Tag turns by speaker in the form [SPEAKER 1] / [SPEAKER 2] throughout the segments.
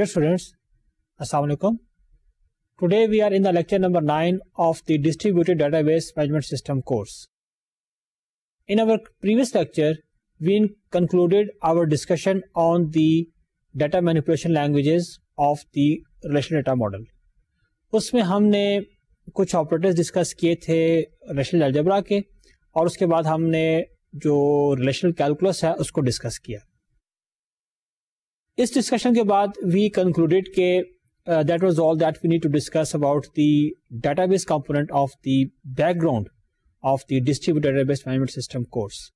[SPEAKER 1] Dear students, assalamu alaikum Today we are in the lecture number 9 of the Distributed Database Management System course. In our previous lecture, we concluded our discussion on the data manipulation languages of the relational data model. उसमें हमने कुछ operators discuss किए थे relational algebra के और उसके बाद हमने जो रिलेशनल कैलकुलस है उसको डिस्कस किया इस डिस्कशन के बाद वी कंक्लूडेड के that was all that we need to discuss about the database component of the background of the distributed database management system course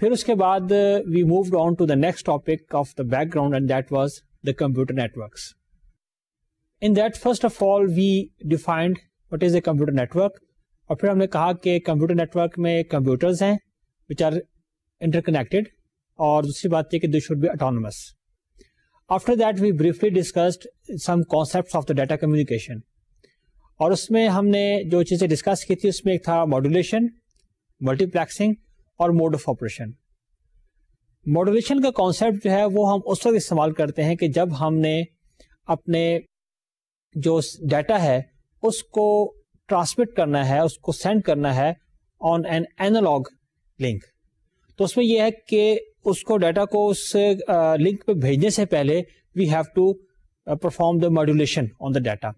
[SPEAKER 1] फिर उसके बाद we move on to the next topic of the background and that was the computer networks in that first of all we defined what is a computer network और फिर हमने कहा कि computer network में computers हैं which are interconnected और दूसरी बात यह कि they should be autonomous after that we briefly discussed some concepts of the data communication और उसमें हमने जो चीज़ें डिस्कस की थी उसमें एक था मॉड्यूलेशन मल्टीप्लेक्सिंग और मोड ऑफ ऑपरेशन मॉड्यूलेशन का कॉन्सेप्ट जो है वो हम उस वक्त इस्तेमाल करते हैं कि जब हमने अपने जो डाटा है उसको ट्रांसमिट करना है उसको सेंड करना है ऑन एन एनालॉग लिंक तो उसमें यह है कि उसको डाटा को उस लिंक पे भेजने से पहले we have to perform the modulation on the data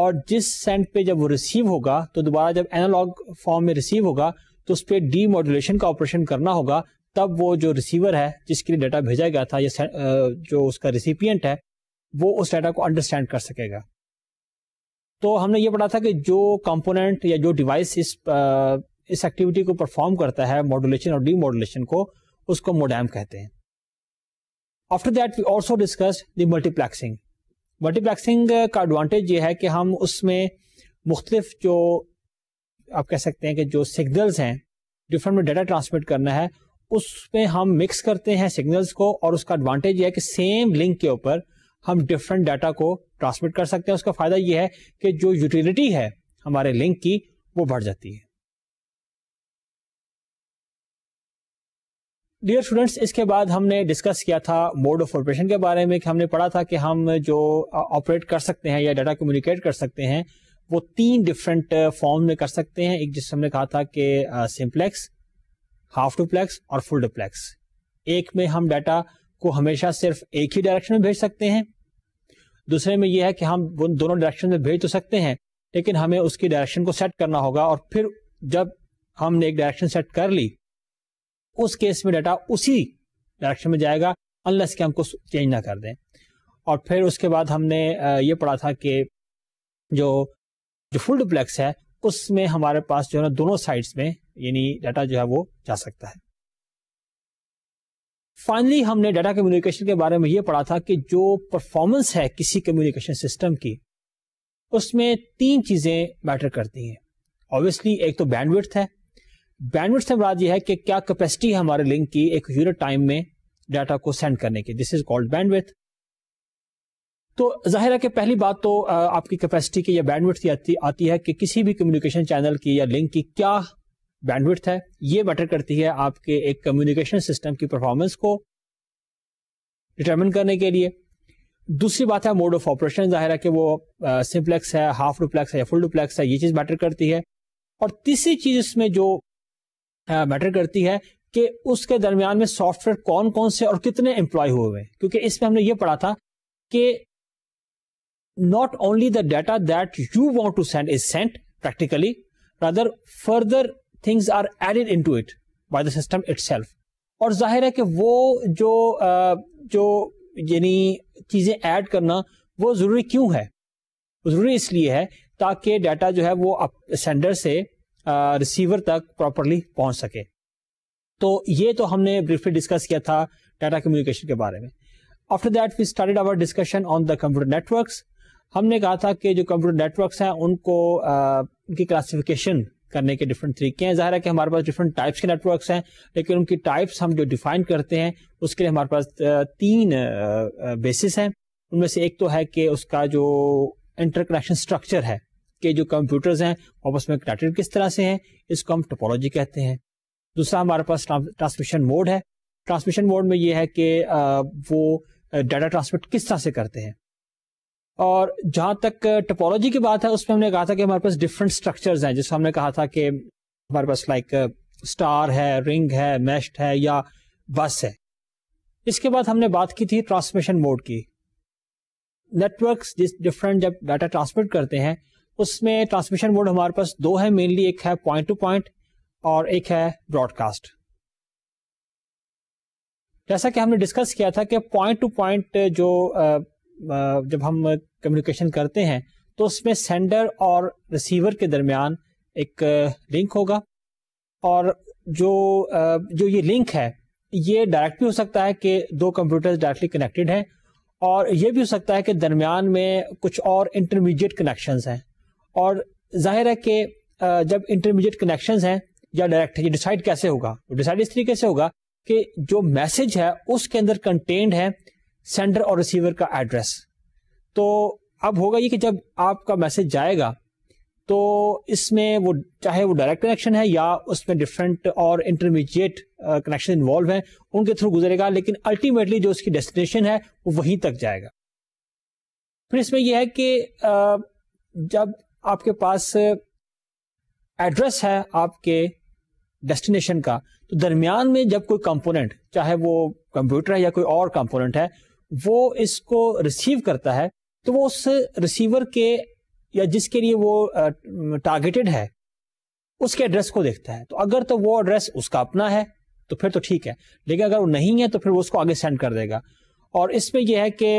[SPEAKER 1] और जिस सेंट पे जब वो रिसीव होगा तो दोबारा जब एनालॉग फॉर्म में रिसीव होगा तो उस पर डी मॉड्यूलेशन का ऑपरेशन करना होगा तब वो जो रिसीवर है जिसके लिए डाटा भेजा गया था या जो उसका रिसिपियंट है वो उस डाटा को अंडरस्टैंड कर सकेगा तो हमने ये पढ़ा था कि जो कंपोनेंट या जो डिवाइस इस आ, इस एक्टिविटी को परफॉर्म करता है मॉड्यूलेशन और डी मॉड्यूलेशन को उसको मोडैम कहते हैं after that we also discuss the multiplexing का एडवांटेज यह है कि हम उसमें मुख्तलिफ जो आप कह सकते हैं कि जो सिग्नल्स हैं डिफरेंट में डाटा ट्रांसमिट करना है उसमें हम मिक्स करते हैं सिग्नल्स को और उसका एडवांटेज यह है कि सेम लिंक के ऊपर हम डिफरेंट डाटा को ट्रांसमिट कर सकते हैं उसका फायदा यह है कि जो यूटिलिटी है हमारे लिंक की वो बढ़ जाती है डियर स्टूडेंट्स इसके बाद हमने डिस्कस किया था मोड ऑफ ऑपरेशन के बारे में कि हमने पढ़ा था कि हम जो ऑपरेट कर सकते हैं या डाटा कम्युनिकेट कर सकते हैं वो तीन डिफरेंट फॉर्म में कर सकते हैं एक जिस हमने कहा था कि सिंप्लेक्स हाफ डुप्लेक्स और फुल डुप्लेक्स एक में हम डाटा को हमेशा सिर्फ एक ही डायरेक्शन में भेज सकते हैं दूसरे में यह है कि हम दोनों डायरेक्शन में भेज तो सकते हैं लेकिन हमें उसकी डायरेक्शन को सेट करना होगा और फिर जब हमने एक डायरेक्शन सेट कर ली उस केस में डाटा उसी डायरेक्शन में जाएगा अनलेस कि हम कुछ चेंज ना कर दें और फिर उसके बाद हमने ये पढ़ा था कि जो जो फुल डुप्लेक्स है उसमें हमारे पास जो है ना दोनों साइड्स में यानी डाटा जो है वो जा सकता है फाइनली हमने डाटा कम्युनिकेशन के बारे में ये पढ़ा था कि जो परफॉर्मेंस है किसी कम्युनिकेशन सिस्टम की उसमें तीन चीजें मैटर करती हैं ऑब्वियसली एक तो बैंडविड्थ है बैंडविड्थ से बात यह है कि क्या कैपेसिटी है हमारे लिंक की एक यूनिट टाइम में डाटा को सेंड करने की दिस इज कॉल्ड बैंडविथ तो जाहिर है कि पहली बात तो आपकी कैपेसिटी की या बैंडविड्थ की आती, आती है कि किसी भी कम्युनिकेशन चैनल की या लिंक की क्या बैंडविथ है ये मैटर करती है आपके एक कम्युनिकेशन सिस्टम की परफॉर्मेंस को डिटर्मिन करने के लिए दूसरी बात है मोड ऑफ ऑपरेशन जाहिर है कि वो सिंप्लेक्स है हाफ डुप्लेक्स है या फुल डुप्लेक्स है ये चीज़ मैटर करती है और तीसरी चीज़ इसमें जो मैटर करती है कि उसके दरमियान में सॉफ्टवेयर कौन कौन से और कितने एम्प्लॉय हुए हुए क्योंकि इसमें हमने ये पढ़ा था कि not only the data that you want to send is sent practically rather further things are added into it by the system itself और जाहिर है कि वो जो जो यानी चीज़ें ऐड करना वो ज़रूरी क्यों है ज़रूरी इसलिए है ताकि डाटा जो है वो सेंडर से रिसीवर तक प्रॉपरली पहुंच सके तो ये तो हमने ब्रीफली डिस्कस किया था डाटा कम्युनिकेशन के बारे में after that we started our discussion on the computer network हमने कहा था कि जो कंप्यूटर नेटवर्क हैं उनको उनकी क्लासिफिकेशन करने के डिफरेंट तरीके हैं जाहिर है कि हमारे पास डिफरेंट टाइप्स के नेटवर्क हैं लेकिन उनकी टाइप्स हम जो डिफाइन करते हैं उसके लिए हमारे पास तीन बेसिस हैं उनमें से एक तो है कि उसका जो इंटरकनेक्शन स्ट्रक्चर है के जो कंप्यूटर्स हैं आपस में कनेक्टेड किस तरह से हैं इसको हम टोपोलॉजी कहते हैं दूसरा हमारे पास ट्रांसमिशन मोड है ट्रांसमिशन मोड में ये है कि वो डाटा ट्रांसमिट किस तरह से करते हैं और जहां तक टोपोलॉजी की बात है उसमें हमने कहा था कि हमारे पास डिफरेंट स्ट्रक्चर्स हैं जैसे हमने कहा था कि हमारे पास लाइक स्टार है रिंग है मेस्ट है या बस है इसके बाद हमने बात की थी ट्रांसमिशन मोड की नेटवर्क्स जिस डिफरेंट जब डाटा ट्रांसमिट करते हैं उसमें ट्रांसमिशन मोड हमारे पास दो है मेनली एक है पॉइंट टू पॉइंट और एक है ब्रॉडकास्ट जैसा कि हमने डिस्कस किया था कि पॉइंट टू पॉइंट जो जब हम कम्युनिकेशन करते हैं तो उसमें सेंडर और रिसीवर के दरमियान एक लिंक होगा और जो जो ये लिंक है ये डायरेक्ट भी हो सकता है कि दो कंप्यूटर्स डायरेक्टली कनेक्टेड हैं और ये भी हो सकता है कि दरमियान में कुछ और इंटरमीडिएट कनेक्शंस हैं और जाहिर है कि जब इंटरमीडिएट कनेक्शंस हैं या डायरेक्ट है ये डिसाइड कैसे होगा डिसाइड इस तरीके से होगा कि जो मैसेज है उसके अंदर कंटेंड है सेंडर और रिसीवर का एड्रेस तो अब होगा ये कि जब आपका मैसेज जाएगा तो इसमें वो चाहे वो डायरेक्ट कनेक्शन है या उसमें डिफरेंट और इंटरमीडिएट कनेक्शन इन्वॉल्व हैं उनके थ्रू गुजरेगा लेकिन अल्टीमेटली जो उसकी डेस्टिनेशन है वो वहीं तक जाएगा फिर इसमें यह है कि uh, जब आपके पास एड्रेस है आपके डेस्टिनेशन का तो दरमियान में जब कोई कंपोनेंट चाहे वो कंप्यूटर है या कोई और कंपोनेंट है वो इसको रिसीव करता है तो वो उस रिसीवर के या जिसके लिए वो टारगेटेड है उसके एड्रेस को देखता है तो अगर तो वो एड्रेस उसका अपना है तो फिर तो ठीक है लेकिन अगर वो नहीं है तो फिर वो उसको आगे सेंड कर देगा और इसमें यह है कि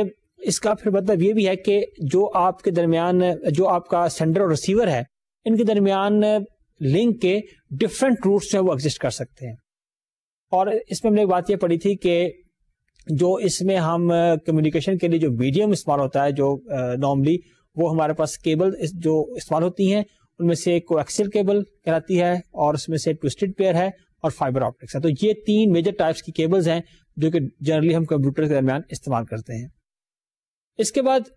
[SPEAKER 1] इसका फिर मतलब ये भी है कि जो आपके दरमियान जो आपका सेंडर और रिसीवर है इनके दरमियान लिंक के डिफरेंट रूट्स जो है वो एग्जिस्ट कर सकते हैं और इसमें हमने एक बात यह पढ़ी थी कि जो इसमें हम कम्युनिकेशन के लिए जो मीडियम इस्तेमाल होता है जो नॉर्मली वो हमारे पास केबल जो इस्तेमाल होती हैं उनमें से एक कोएक्सियल केबल कहलाती है और उसमें से ट्विस्टेड पेयर है और फाइबर ऑप्टिक्स है तो ये तीन मेजर टाइप्स की केबल्स हैं जो कि जनरली हम कंप्यूटर के दरमियान इस्तेमाल करते हैं इसके बाद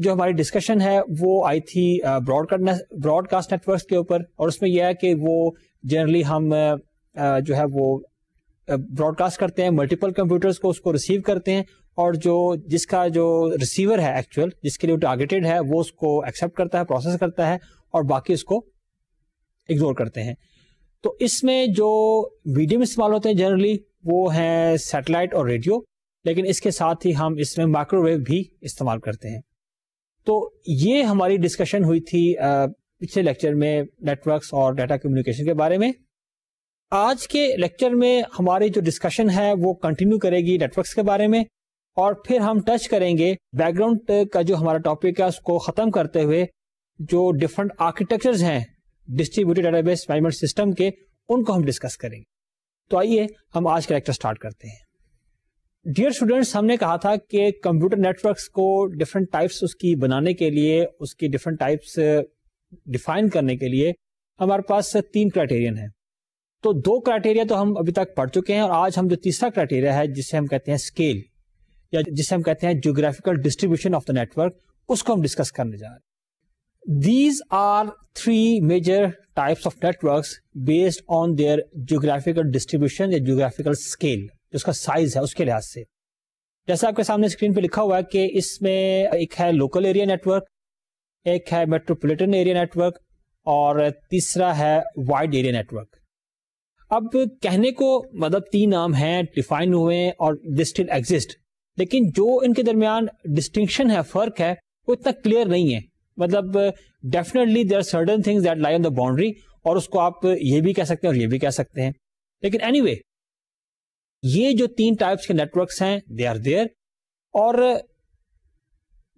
[SPEAKER 1] जो हमारी डिस्कशन है वो आई थी ब्रॉडकास्ट ब्रॉडकास्ट नेटवर्क के ऊपर और उसमें यह है कि वो जनरली हम जो है वो ब्रॉडकास्ट करते हैं मल्टीपल कंप्यूटर्स को उसको रिसीव करते हैं और जो जिसका जो रिसीवर है एक्चुअल जिसके लिए टारगेटेड है वो उसको एक्सेप्ट करता है प्रोसेस करता है और बाकी उसको इग्नोर करते हैं तो इसमें जो मीडियम इस्तेमाल होते हैं जनरली वो हैं सैटेलाइट और रेडियो लेकिन इसके साथ ही हम इसमें माइक्रोवेव भी इस्तेमाल करते हैं तो ये हमारी डिस्कशन हुई थी पिछले लेक्चर में नेटवर्क्स और डाटा कम्युनिकेशन के बारे में आज के लेक्चर में हमारी जो डिस्कशन है वो कंटिन्यू करेगी नेटवर्क्स के बारे में और फिर हम टच करेंगे बैकग्राउंड का जो हमारा टॉपिक है उसको ख़त्म करते हुए जो डिफरेंट आर्किटेक्चर्स हैं distributed data base management system के उनको हम डिस्कस करेंगे तो आइए हम आज का लेक्चर स्टार्ट करते हैं डियर स्टूडेंट्स हमने कहा था कि कंप्यूटर नेटवर्क्स को डिफरेंट टाइप्स उसकी बनाने के लिए उसकी डिफरेंट टाइप्स डिफाइन करने के लिए हमारे पास तीन क्राइटेरियन है तो दो क्राइटेरिया तो हम अभी तक पढ़ चुके हैं और आज हम जो तीसरा क्राइटेरिया है जिसे हम कहते हैं स्केल या जिसे हम कहते हैं geographical distribution of the network उसको हम डिस्कस करने जा रहे हैं these are three major types of networks based on their geographical distribution या जोग्राफिकल स्केल जिसका साइज है उसके लिहाज से जैसे आपके सामने स्क्रीन पे लिखा हुआ है कि इसमें एक है लोकल एरिया नेटवर्क एक है मेट्रोपॉलिटन एरिया नेटवर्क और तीसरा है वाइड एरिया नेटवर्क अब कहने को मतलब तीन नाम हैं डिफाइन हुए हैं और दे स्टिल एग्जिस्ट लेकिन जो इनके दरमियान डिस्टिंक्शन है फर्क है वो इतना क्लियर नहीं है मतलब definitely there certain things that lie on the boundary और उसको आप ये भी कह सकते हैं और ये भी कह सकते हैं लेकिन एनी anyway, ये जो तीन टाइप्स के नेटवर्क्स हैं दे आर देयर और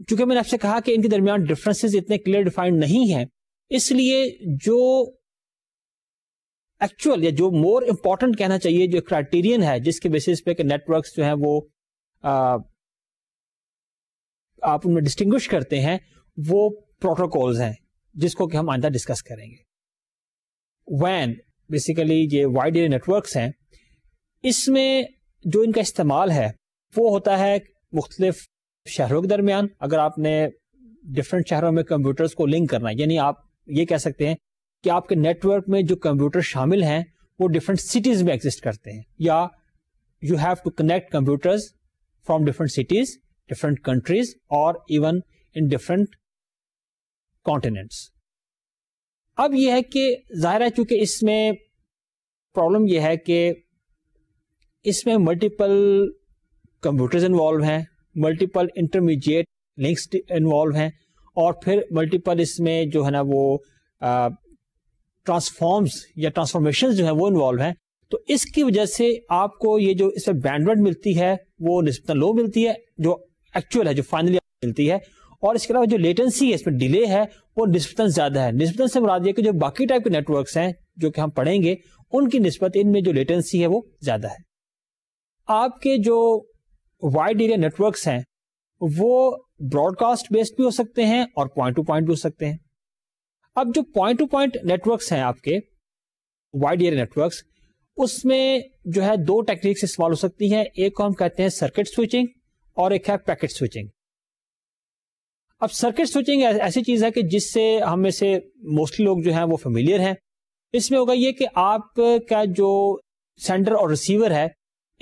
[SPEAKER 1] चूंकि मैंने आपसे कहा कि इनके दरमियान डिफरेंसेस इतने क्लियर डिफाइंड नहीं है इसलिए जो एक्चुअल या जो मोर इंपॉर्टेंट कहना चाहिए जो क्राइटेरियन है जिसके बेसिस पे नेटवर्क जो है वो आ, आप उनमें डिस्टिंग्विश करते हैं वो प्रोटोकॉल्स हैं जिसको कि हम आइंदा डिस्कस करेंगे वैन बेसिकली ये वाइड एरिया नेटवर्क हैं इसमें जो इनका इस्तेमाल है वो होता है मुख्तलिफ शहरों के दरमियान अगर आपने डिफरेंट शहरों में कंप्यूटर्स को लिंक करना है यानी आप ये कह सकते हैं कि आपके नेटवर्क में जो कंप्यूटर शामिल हैं वो डिफरेंट सिटीज़ में एग्जिस्ट करते हैं या you have to connect computers from different cities different countries और इवन इन डिफरेंट कॉन्टिनेंट्स अब यह है कि जाहिर है चूंकि इसमें प्रॉब्लम यह है कि इसमें मल्टीपल कंप्यूटर्स इन्वॉल्व हैं मल्टीपल इंटरमीडिएट लिंक्स इन्वॉल्व हैं और फिर मल्टीपल इसमें जो है ना वो ट्रांसफॉर्म्स या ट्रांसफॉर्मेशन जो है वो इन्वॉल्व हैं तो इसकी वजह से आपको ये जो इसमें बैंडवर्ड मिलती है वो नस्बता लो मिलती है जो एक्चुअल है जो फाइनली मिलती है और इसके अलावा जो लेटेंसी है इसमें डिले है वो नस्बता ज्यादा है नस्बता से मुराद ये कि जो बाकी टाइप के नेटवर्क्स हैं जो कि हम पढ़ेंगे उनकी नस्बत इनमें जो लेटेंसी है वो ज्यादा है आपके जो वाइड एरिया नेटवर्क्स हैं वो ब्रॉडकास्ट बेस्ड भी हो सकते हैं और पॉइंट टू पॉइंट भी हो सकते हैं अब जो पॉइंट टू पॉइंट नेटवर्क्स हैं आपके वाइड एरिया नेटवर्क्स उसमें जो है दो टेक्निक्स इस्तेमाल हो सकती हैं एक को हम कहते हैं सर्किट स्विचिंग और एक है पैकेट स्विचिंग अब सर्किट स्विचिंग ऐसी चीज है कि जिससे हम में से मोस्टली लोग जो हैं वो फेमिलियर हैं इसमें होगा ये कि आपका जो सेंडर और रिसीवर है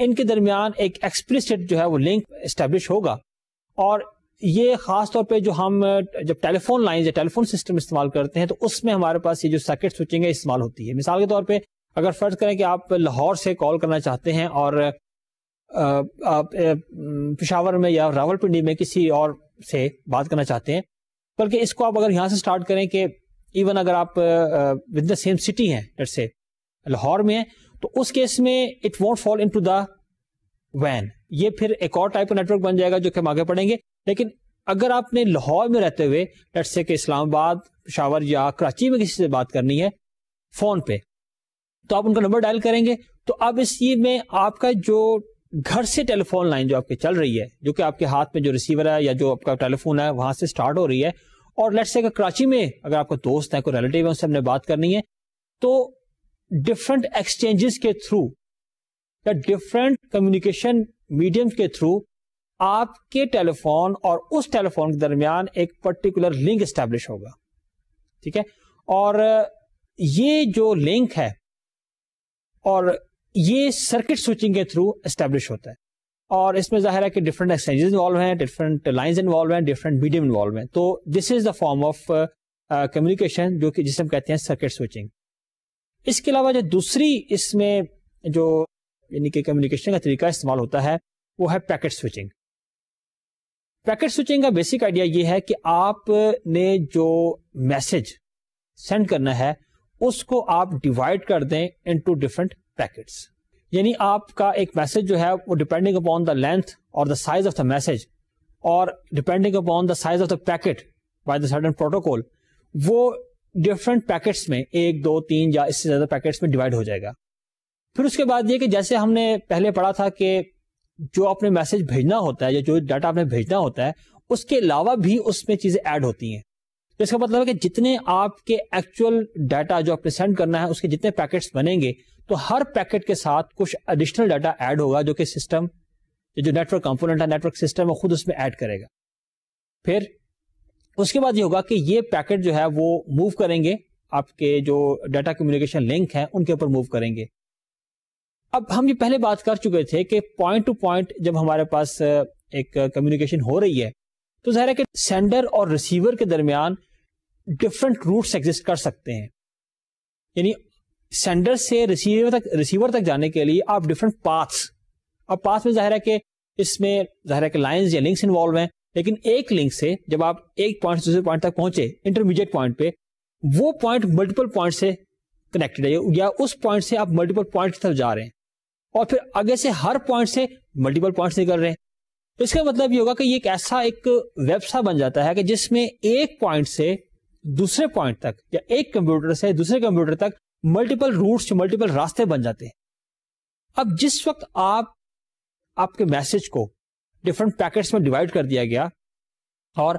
[SPEAKER 1] इनके दरमियान एक एक्सप्लिसिट जो है वो लिंक इस्टेब्लिश होगा और ये खास तौर पे जो हम जब टेलीफोन लाइन या टेलीफोन सिस्टम इस्तेमाल करते हैं तो उसमें हमारे पास ये जो सर्किट स्विचिंग है इस्तेमाल होती है मिसाल के तौर पे अगर फर्ज करें कि आप लाहौर से कॉल करना चाहते हैं और आप पिशावर में या रावलपिंडी में किसी और से बात करना चाहते हैं बल्कि इसको आप अगर यहाँ से स्टार्ट करें कि इवन अगर आप विद द सेम सिटी हैं से लाहौर में तो उस केस में it won't fall into the वैन ये फिर एक और टाइप का नेटवर्क बन जाएगा जो कि हम आगे पढ़ेंगे लेकिन अगर आपने लाहौर में रहते हुए लेट से कि इस्लामाबाद पेशावर या कराची में किसी से बात करनी है फोन पे तो आप उनका नंबर डायल करेंगे तो अब इसी में आपका जो घर से टेलीफोन लाइन जो आपके चल रही है जो कि आपके हाथ में जो रिसीवर है या जो आपका टेलीफोन है वहां से स्टार्ट हो रही है और लेट्स से अगर कराची में अगर आपका दोस्त है कोई रिलेटिव है उससे हमने बात करनी है तो डिफरेंट एक्सचेंजेस के थ्रू या डिफरेंट कम्युनिकेशन मीडियम के थ्रू आपके टेलीफोन और उस टेलीफोन के दरमियान एक पर्टिकुलर लिंक स्टैब्लिश होगा ठीक है और ये जो लिंक है और ये सर्किट स्विचिंग के थ्रू स्टैब्लिश होता है और इसमें जाहिर है कि डिफरेंट एक्सचेंजेस इन्वॉल्व हैं डिफरेंट लाइंस इन्वॉल्व हैं डिफरेंट मीडियम इन्वॉल्व हैं तो this is the form of communication जो कि जिसे हम कहते हैं सर्किट स्विचिंग इसके अलावा जो दूसरी इसमें जो यानी कि कम्युनिकेशन का तरीका इस्तेमाल होता है वो है पैकेट स्विचिंग पैकेट स्विचिंग का बेसिक आइडिया ये है कि आपने जो मैसेज सेंड करना है उसको आप डिवाइड कर दें इनटू डिफरेंट पैकेट्स यानी आपका एक मैसेज जो है वो डिपेंडिंग अपॉन द लेंथ और the size of the message और depending upon the size of the packet by the certain protocol वो डिफरेंट पैकेट्स में एक दो तीन या इससे ज्यादा पैकेट्स में डिवाइड हो जाएगा फिर उसके बाद ये कि जैसे हमने पहले पढ़ा था कि जो आपने मैसेज भेजना होता है या जो डाटा आपने भेजना होता है उसके अलावा भी उसमें चीजें ऐड होती हैं तो इसका मतलब है कि जितने आपके एक्चुअल डाटा जो आपने सेंड करना है उसके जितने पैकेट्स बनेंगे तो हर पैकेट के साथ कुछ एडिशनल डाटा ऐड होगा जो कि सिस्टम जो नेटवर्क कंपोनेंट है नेटवर्क सिस्टम वो खुद उसमें ऐड करेगा फिर उसके बाद ये होगा कि ये पैकेट जो है वो मूव करेंगे आपके जो डाटा कम्युनिकेशन लिंक है उनके ऊपर मूव करेंगे अब हम ये पहले बात कर चुके थे कि पॉइंट टू पॉइंट जब हमारे पास एक कम्युनिकेशन हो रही है तो जाहिर है कि सेंडर और रिसीवर के दरमियान डिफरेंट रूट्स एग्जिस्ट कर सकते हैं यानी सेंडर से रिसीवर तक रिसीवर तक जाने के लिए आप डिफरेंट पाथ्स अब पाथ में जाहिर है कि इसमें जाहिर है कि लाइंस या लिंक्स इन्वॉल्व हैं लेकिन एक लिंक से जब आप एक पॉइंट से दूसरे पॉइंट तक पहुंचे इंटरमीडिएट पॉइंट पे वो पॉइंट मल्टीपल पॉइंट से कनेक्टेड है या उस पॉइंट से आप मल्टीपल पॉइंट की तरफ जा रहे हैं और फिर आगे से हर पॉइंट से मल्टीपल पॉइंट निकल रहे हैं तो इसका मतलब ये होगा कि ये एक ऐसा एक वेबसा बन जाता है कि जिसमें एक पॉइंट से दूसरे पॉइंट तक या एक कंप्यूटर से दूसरे कंप्यूटर तक मल्टीपल रूट मल्टीपल रास्ते बन जाते हैं अब जिस वक्त आप आपके मैसेज को डिफरेंट पैकेट्स में डिवाइड कर दिया गया और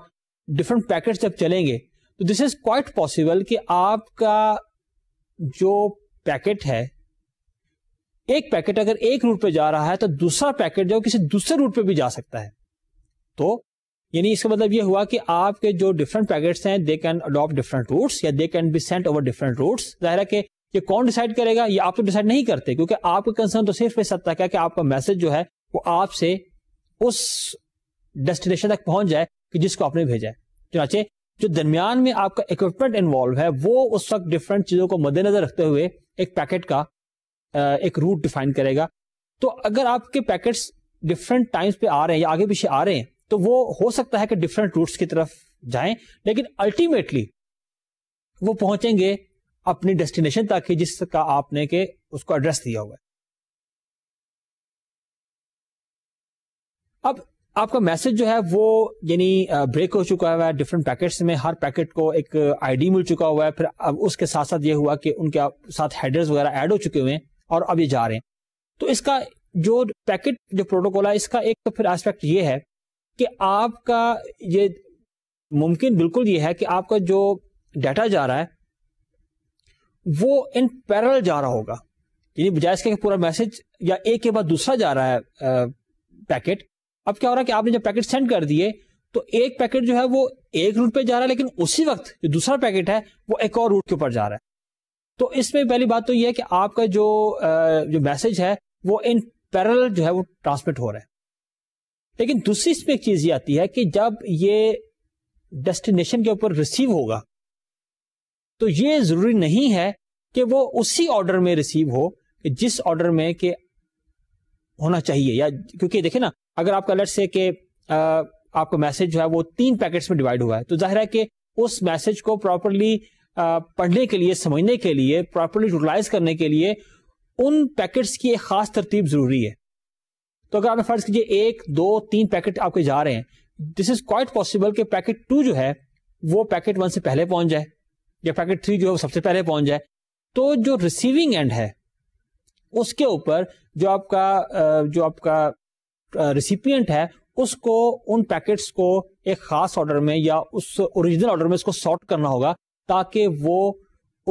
[SPEAKER 1] डिफरेंट पैकेट जब चलेंगे तो दिस इज क्वाइट पॉसिबल कि आपका जो पैकेट है एक पैकेट अगर एक रूट पे जा रहा है तो दूसरा पैकेट जो किसी दूसरे रूट पे भी जा सकता है तो यानी इसका मतलब यह हुआ कि आपके जो डिफरेंट पैकेट हैं they can adopt different route या they can be sent over different route जाहिर है ये कौन डिसाइड करेगा ये आप तो डिसाइड नहीं करते क्योंकि आपका कंसर्न तो सिर्फ इस हद तक कि आपका मैसेज जो है वो आपसे उस डेस्टिनेशन तक पहुंच जाए कि जिसको आपने भेजा है चुनाचे जो दरमियान में आपका इक्विपमेंट इन्वॉल्व है वो उस वक्त डिफरेंट चीजों को मद्देनजर रखते हुए एक पैकेट का एक रूट डिफाइन करेगा तो अगर आपके पैकेट्स डिफरेंट टाइम्स पे आ रहे हैं या आगे पीछे आ रहे हैं तो वो हो सकता है कि डिफरेंट रूट्स की तरफ जाएं लेकिन अल्टीमेटली वो पहुंचेंगे अपनी डेस्टिनेशन तक जिसका आपने के उसको एड्रेस दिया हुआ है अब आपका मैसेज जो है वो यानी ब्रेक हो चुका हुआ है डिफरेंट पैकेट में हर पैकेट को एक आईडी मिल चुका हुआ है फिर अब उसके साथ साथ ये हुआ कि उनके साथ हेडर्स वगैरह ऐड हो चुके हुए हैं और अब ये जा रहे हैं तो इसका जो पैकेट जो प्रोटोकॉल है इसका एक तो फिर एस्पेक्ट ये है कि आपका ये मुमकिन बिल्कुल ये है कि आपका जो डाटा जा रहा है वो इन पैरल जा रहा होगा यानी बजाय इसके पूरा मैसेज या एक के बाद दूसरा जा रहा है पैकेट अब क्या हो रहा है कि आपने जब पैकेट सेंड कर दिए तो एक पैकेट जो है वो एक रूट पे जा रहा है लेकिन उसी वक्त जो दूसरा पैकेट है वो एक और रूट के ऊपर जा रहा है तो इसमें पहली बात तो ये है कि आपका जो जो मैसेज है वो इन पैरल जो है वो ट्रांसमिट हो रहा है लेकिन दूसरी इसमें एक चीज ये आती है कि जब ये डेस्टिनेशन के ऊपर रिसीव होगा तो ये जरूरी नहीं है कि वो उसी ऑर्डर में रिसीव हो जिस ऑर्डर में के होना चाहिए या क्योंकि देखे ना अगर आपका लेट से कि आपको मैसेज जो है वो तीन पैकेट्स में डिवाइड हुआ है तो जाहिर है कि उस मैसेज को प्रॉपरली पढ़ने के लिए समझने के लिए प्रॉपरली यूटिलाइज करने के लिए उन पैकेट्स की एक खास तरतीब जरूरी है तो अगर आपने फर्ज कीजिए एक दो तीन पैकेट आपके जा रहे हैं दिस इज क्वाइट पॉसिबल कि पैकेट टू जो है वो पैकेट वन से पहले पहुंच जाए या पैकेट थ्री जो है वो सबसे पहले पहुंच जाए तो जो रिसीविंग एंड है उसके ऊपर जो आपका जो आपका रिसिपियंट है उसको उन पैकेट्स को एक खास ऑर्डर में या उस ओरिजिनल ऑर्डर में उसको सॉर्ट करना होगा ताकि वो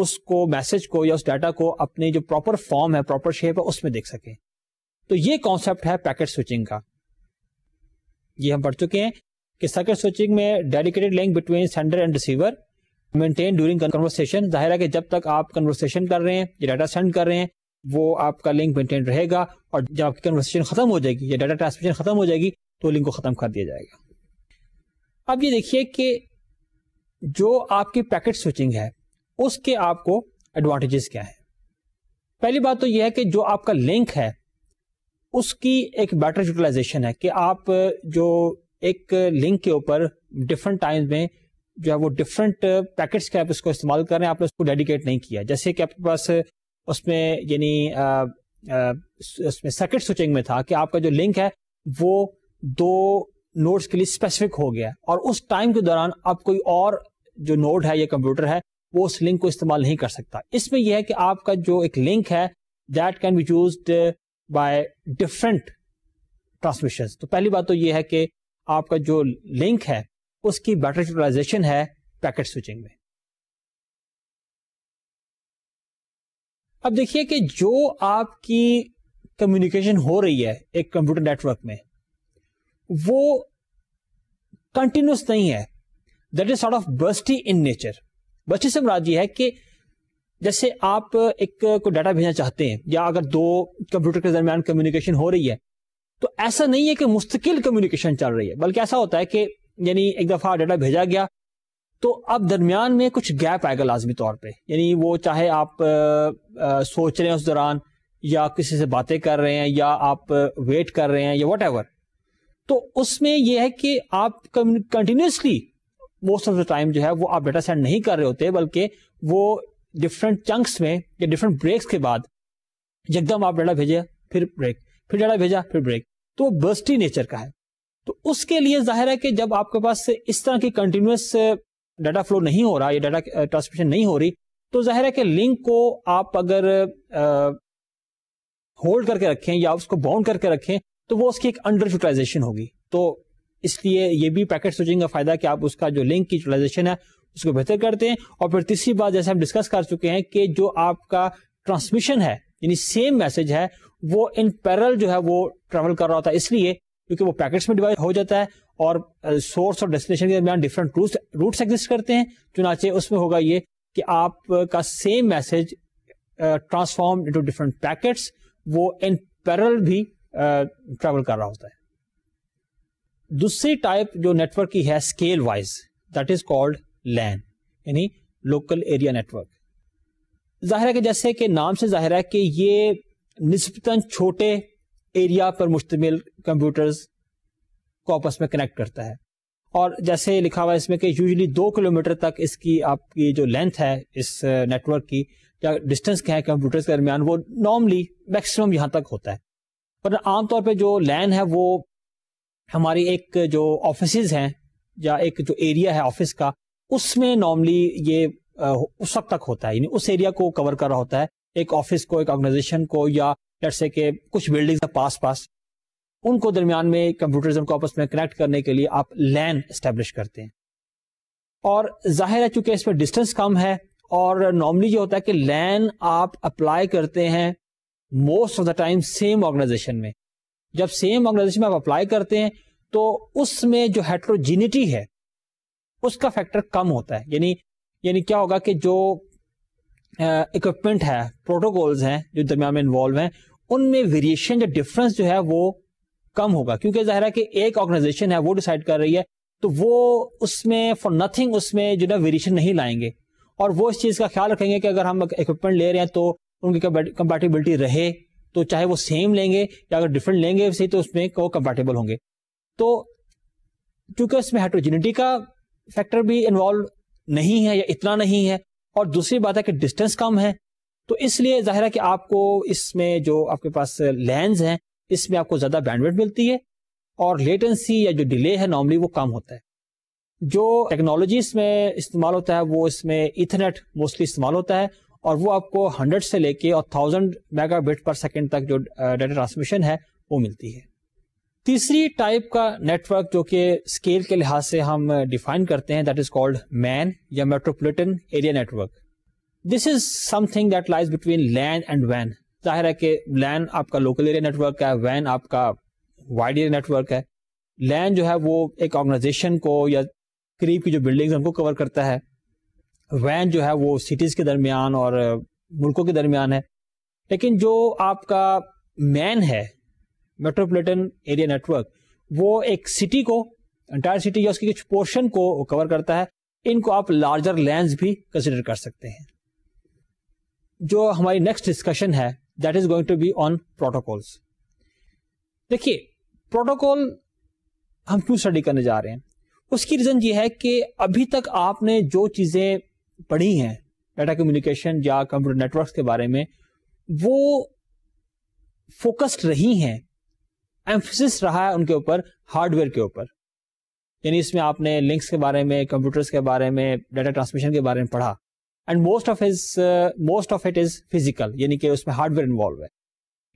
[SPEAKER 1] उसको मैसेज को या उस डाटा को अपने जो प्रॉपर फॉर्म है प्रॉपर शेप है उसमें देख सके तो ये कॉन्सेप्ट है पैकेट स्विचिंग का ये हम पढ़ चुके हैं कि सर्किट स्विचिंग में dedicated link between sender and receiver maintain during conversation जाहिर है कि जब तक आप कन्वर्सेशन कर रहे हैं या डाटा सेंड कर रहे हैं वो आपका लिंक मेंटेन रहेगा और जब आपकी कन्वर्सेशन खत्म हो जाएगी या डाटा ट्रांसमिशन खत्म हो जाएगी तो लिंक को खत्म कर दिया जाएगा अब ये देखिए कि जो आपकी पैकेट स्विचिंग है उसके आपको एडवांटेजेस क्या है पहली बात तो यह है कि जो आपका लिंक है उसकी एक बेटर यूटिलाइजेशन है कि आप जो एक लिंक के ऊपर डिफरेंट टाइम में जो है वो डिफरेंट पैकेट्स का आप इसको इस्तेमाल कर रहे हैं आपने उसको डेडिकेट नहीं किया जैसे कि आपके पास उसमें यानी उसमें सर्किट स्विचिंग में था कि आपका जो लिंक है वो दो नोड्स के लिए स्पेसिफिक हो गया और उस टाइम के दौरान अब कोई और जो नोड है या कंप्यूटर है वो उस लिंक को इस्तेमाल नहीं कर सकता इसमें यह है कि आपका जो एक लिंक है that can be use by different transmission तो पहली बात तो यह है कि आपका जो लिंक है उसकी बैटरी यूटिलाइजेशन है पैकेट स्विचिंग में अब देखिए कि जो आपकी कम्युनिकेशन हो रही है एक कंप्यूटर नेटवर्क में वो कंटिन्यूस नहीं है that is sort of bursty in nature bursty से मुराद ये है कि जैसे आप एक को डाटा भेजना चाहते हैं या अगर दो कंप्यूटर के दरमियान कम्युनिकेशन हो रही है तो ऐसा नहीं है कि मुस्तकिल कम्युनिकेशन चल रही है बल्कि ऐसा होता है कि यानी एक दफा डाटा भेजा गया तो अब दरमियान में कुछ गैप आएगा लाजमी तौर पे यानी वो चाहे आप आ, आ, सोच रहे हैं उस दौरान या किसी से बातें कर रहे हैं या आप वेट कर रहे हैं या वट तो उसमें यह है कि आप continuously most of the time जो है वो आप डाटा सेंड नहीं कर रहे होते बल्कि वो डिफरेंट चंक्स में या डिफरेंट ब्रेक्स के बाद एकदम आप डाटा भेजे फिर ब्रेक फिर डाटा भेजा फिर ब्रेक तो बर्स्टी नेचर का है तो उसके लिए जाहिर है कि जब आपके पास इस तरह की कंटिन्यूस डाटा फ्लो नहीं हो रहा या डाटा ट्रांसमिशन नहीं हो रही तो जाहिर है कि लिंक को आप अगर होल्ड uh, करके रखें या उसको बाउंड करके रखें तो वो उसकी एक अंडर यूटिलाइजेशन होगी तो इसलिए ये भी पैकेट स्विचिंग का फायदा कि आप उसका जो लिंक की यूटिलाइजेशन है उसको बेहतर करते हैं और फिर तीसरी बात जैसे हम डिस्कस कर चुके हैं कि जो आपका ट्रांसमिशन है यानी सेम मैसेज है वो इन पैरल जो है वो ट्रेवल कर रहा होता है इसलिए क्योंकि वो पैकेट्स में डिवाइड हो जाता है और सोर्स और डेस्टिनेशन के दरमियान डिफरेंट रूट रूट्स एग्जिस्ट करते हैं चुनाचे उसमें होगा ये कि आपका same message transform into different packets वो इन पैरल भी ट्रेवल कर रहा होता है दूसरी टाइप जो नेटवर्क की है scale wise that is called LAN यानी लोकल एरिया नेटवर्क जाहिर है कि जैसे कि नाम से जाहिर है कि ये नस्बता छोटे एरिया पर मुश्तमिल कंप्यूटर्स को आपस में कनेक्ट करता है और जैसे लिखा हुआ है इसमें कि यूजली दो किलोमीटर तक इसकी आपकी जो लेंथ है इस नेटवर्क की या डिस्टेंस क्या है कंप्यूटर्स के दरमियान वो नॉर्मली मैक्सिमम यहाँ तक होता है पर आमतौर पर जो लैन है वो हमारी एक जो ऑफिस हैं या एक जो एरिया है ऑफिस का उसमें नॉर्मली ये उस वक्त तक होता है यानी उस एरिया को कवर कर रहा होता है एक ऑफिस को एक ऑर्गेनाइजेशन को या जैसे कि कुछ बिल्डिंग्स है पास पास उनको दरमियान में कंप्यूटरिज्म को आपस में कनेक्ट करने के लिए आप लैन स्टेब्लिश करते हैं और जाहिर है चूंकि इसमें डिस्टेंस कम है और नॉर्मली जो होता है कि लैन आप अप्लाई करते हैं most of the time same organization में जब सेम ऑर्गेनाइजेशन में आप अप्लाई करते हैं तो उसमें जो हेट्रोजिनिटी है उसका फैक्टर कम होता है यानी यानी क्या होगा कि जो इक्विपमेंट है प्रोटोकॉल्स हैं जो दरमियान में इन्वॉल्व हैं उनमें वेरिएशन या डिफरेंस जो है वो कम होगा क्योंकि जाहिर है कि एक ऑर्गेनाइजेशन है वो डिसाइड कर रही है तो वो उसमें फॉर नथिंग उसमें जो ना वेरिएशन नहीं लाएंगे और वो इस चीज़ का ख्याल रखेंगे कि अगर हम इक्विपमेंट ले रहे हैं तो उनकी कंपेटेबिलिटी रहे तो चाहे वो सेम लेंगे या अगर डिफरेंट लेंगे सही तो उसमें वो कंपेटेबल होंगे तो क्योंकि उसमें हेट्रोजिनिटी का फैक्टर भी इन्वॉल्व नहीं है या इतना नहीं है और दूसरी बात है कि डिस्टेंस कम है तो इसलिए जाहिर है कि आपको इसमें जो आपके पास लेंस हैं इसमें आपको ज्यादा बैंडविड मिलती है और लेटेंसी या जो डिले है नॉर्मली वो कम होता है जो टेक्नोलॉजी में इस्तेमाल होता है वो इसमें इथरनेट मोस्टली इस्तेमाल होता है और वो आपको हंड्रेड से लेके और थाउजेंड मेगाबिट पर सेकेंड तक जो डाटा ट्रांसमिशन है वो मिलती है तीसरी टाइप का नेटवर्क जो कि स्केल के लिहाज से हम डिफाइन करते हैं दैट इज कॉल्ड मैन या metropolitan area network this is something that lies between LAN and वैन जाहिर है कि लैन आपका लोकल एरिया नेटवर्क है वैन आपका वाइड एरिया नेटवर्क है लैन जो है वो एक ऑर्गेनाइजेशन को या करीब की जो बिल्डिंग्स उनको कवर करता है वैन जो है वो सिटीज़ के दरमियान और मुल्कों के दरमियान है लेकिन जो आपका मैन है मेट्रोपोलिटन एरिया नेटवर्क वो एक सिटी को एंटायर सिटी या उसकी कुछ पोर्शन को कवर करता है इनको आप लार्जर लैंड भी कंसिडर कर सकते हैं जो हमारी नेक्स्ट डिस्कशन है that is going to be on protocols देखिए प्रोटोकॉल हम क्यों स्टडी करने जा रहे हैं उसकी रीजन ये है कि अभी तक आपने जो चीजें पढ़ी हैं डाटा कम्युनिकेशन या कंप्यूटर नेटवर्क के बारे में वो फोकस्ड रही हैं एम्फोसिस रहा है उनके ऊपर हार्डवेयर के ऊपर यानी इसमें आपने लिंक्स के बारे में कंप्यूटर्स के बारे में डाटा ट्रांसमिशन के बारे में पढ़ा and most of is most of it is physical यानी कि उसमें हार्डवेयर इन्वॉल्व है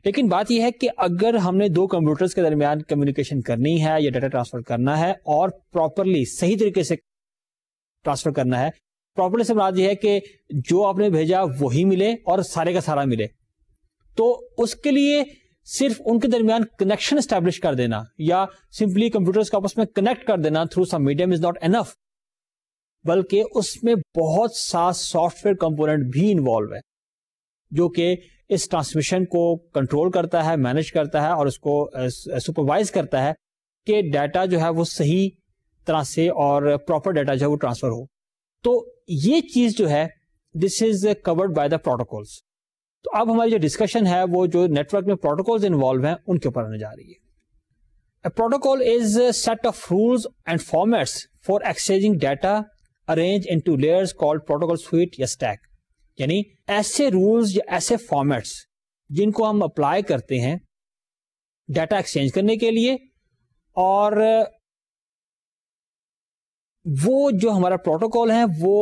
[SPEAKER 1] लेकिन बात यह है कि अगर हमने दो कंप्यूटर्स के दरमियान कम्युनिकेशन करनी है या डाटा ट्रांसफर करना है और प्रॉपरली सही तरीके से ट्रांसफर करना है प्रॉपरली से बात यह है कि जो आपने भेजा वही मिले और सारे का सारा मिले तो उसके लिए सिर्फ उनके दरमियान कनेक्शन स्टैब्लिश कर देना या सिंपली कंप्यूटर्स को आपस में कनेक्ट कर देना through some medium is not enough बल्कि उसमें बहुत सा सॉफ्टवेयर कंपोनेंट भी इन्वॉल्व है जो कि इस ट्रांसमिशन को कंट्रोल करता है मैनेज करता है और उसको सुपरवाइज करता है कि डाटा जो है वो सही तरह से और प्रॉपर डाटा जो है वो ट्रांसफर हो तो ये चीज जो है this is covered by the protocols तो अब हमारी जो डिस्कशन है वो जो नेटवर्क में प्रोटोकॉल्स इन्वॉल्व हैं उनके ऊपर होने जा रही है protocol is set of rules and formats for exchanging data arrange into layers called protocol suite या स्टैक यानी ऐसे रूल्स या ऐसे फॉर्मेट्स जिनको हम अप्लाई करते हैं डाटा एक्सचेंज करने के लिए और वो जो हमारा प्रोटोकॉल है वो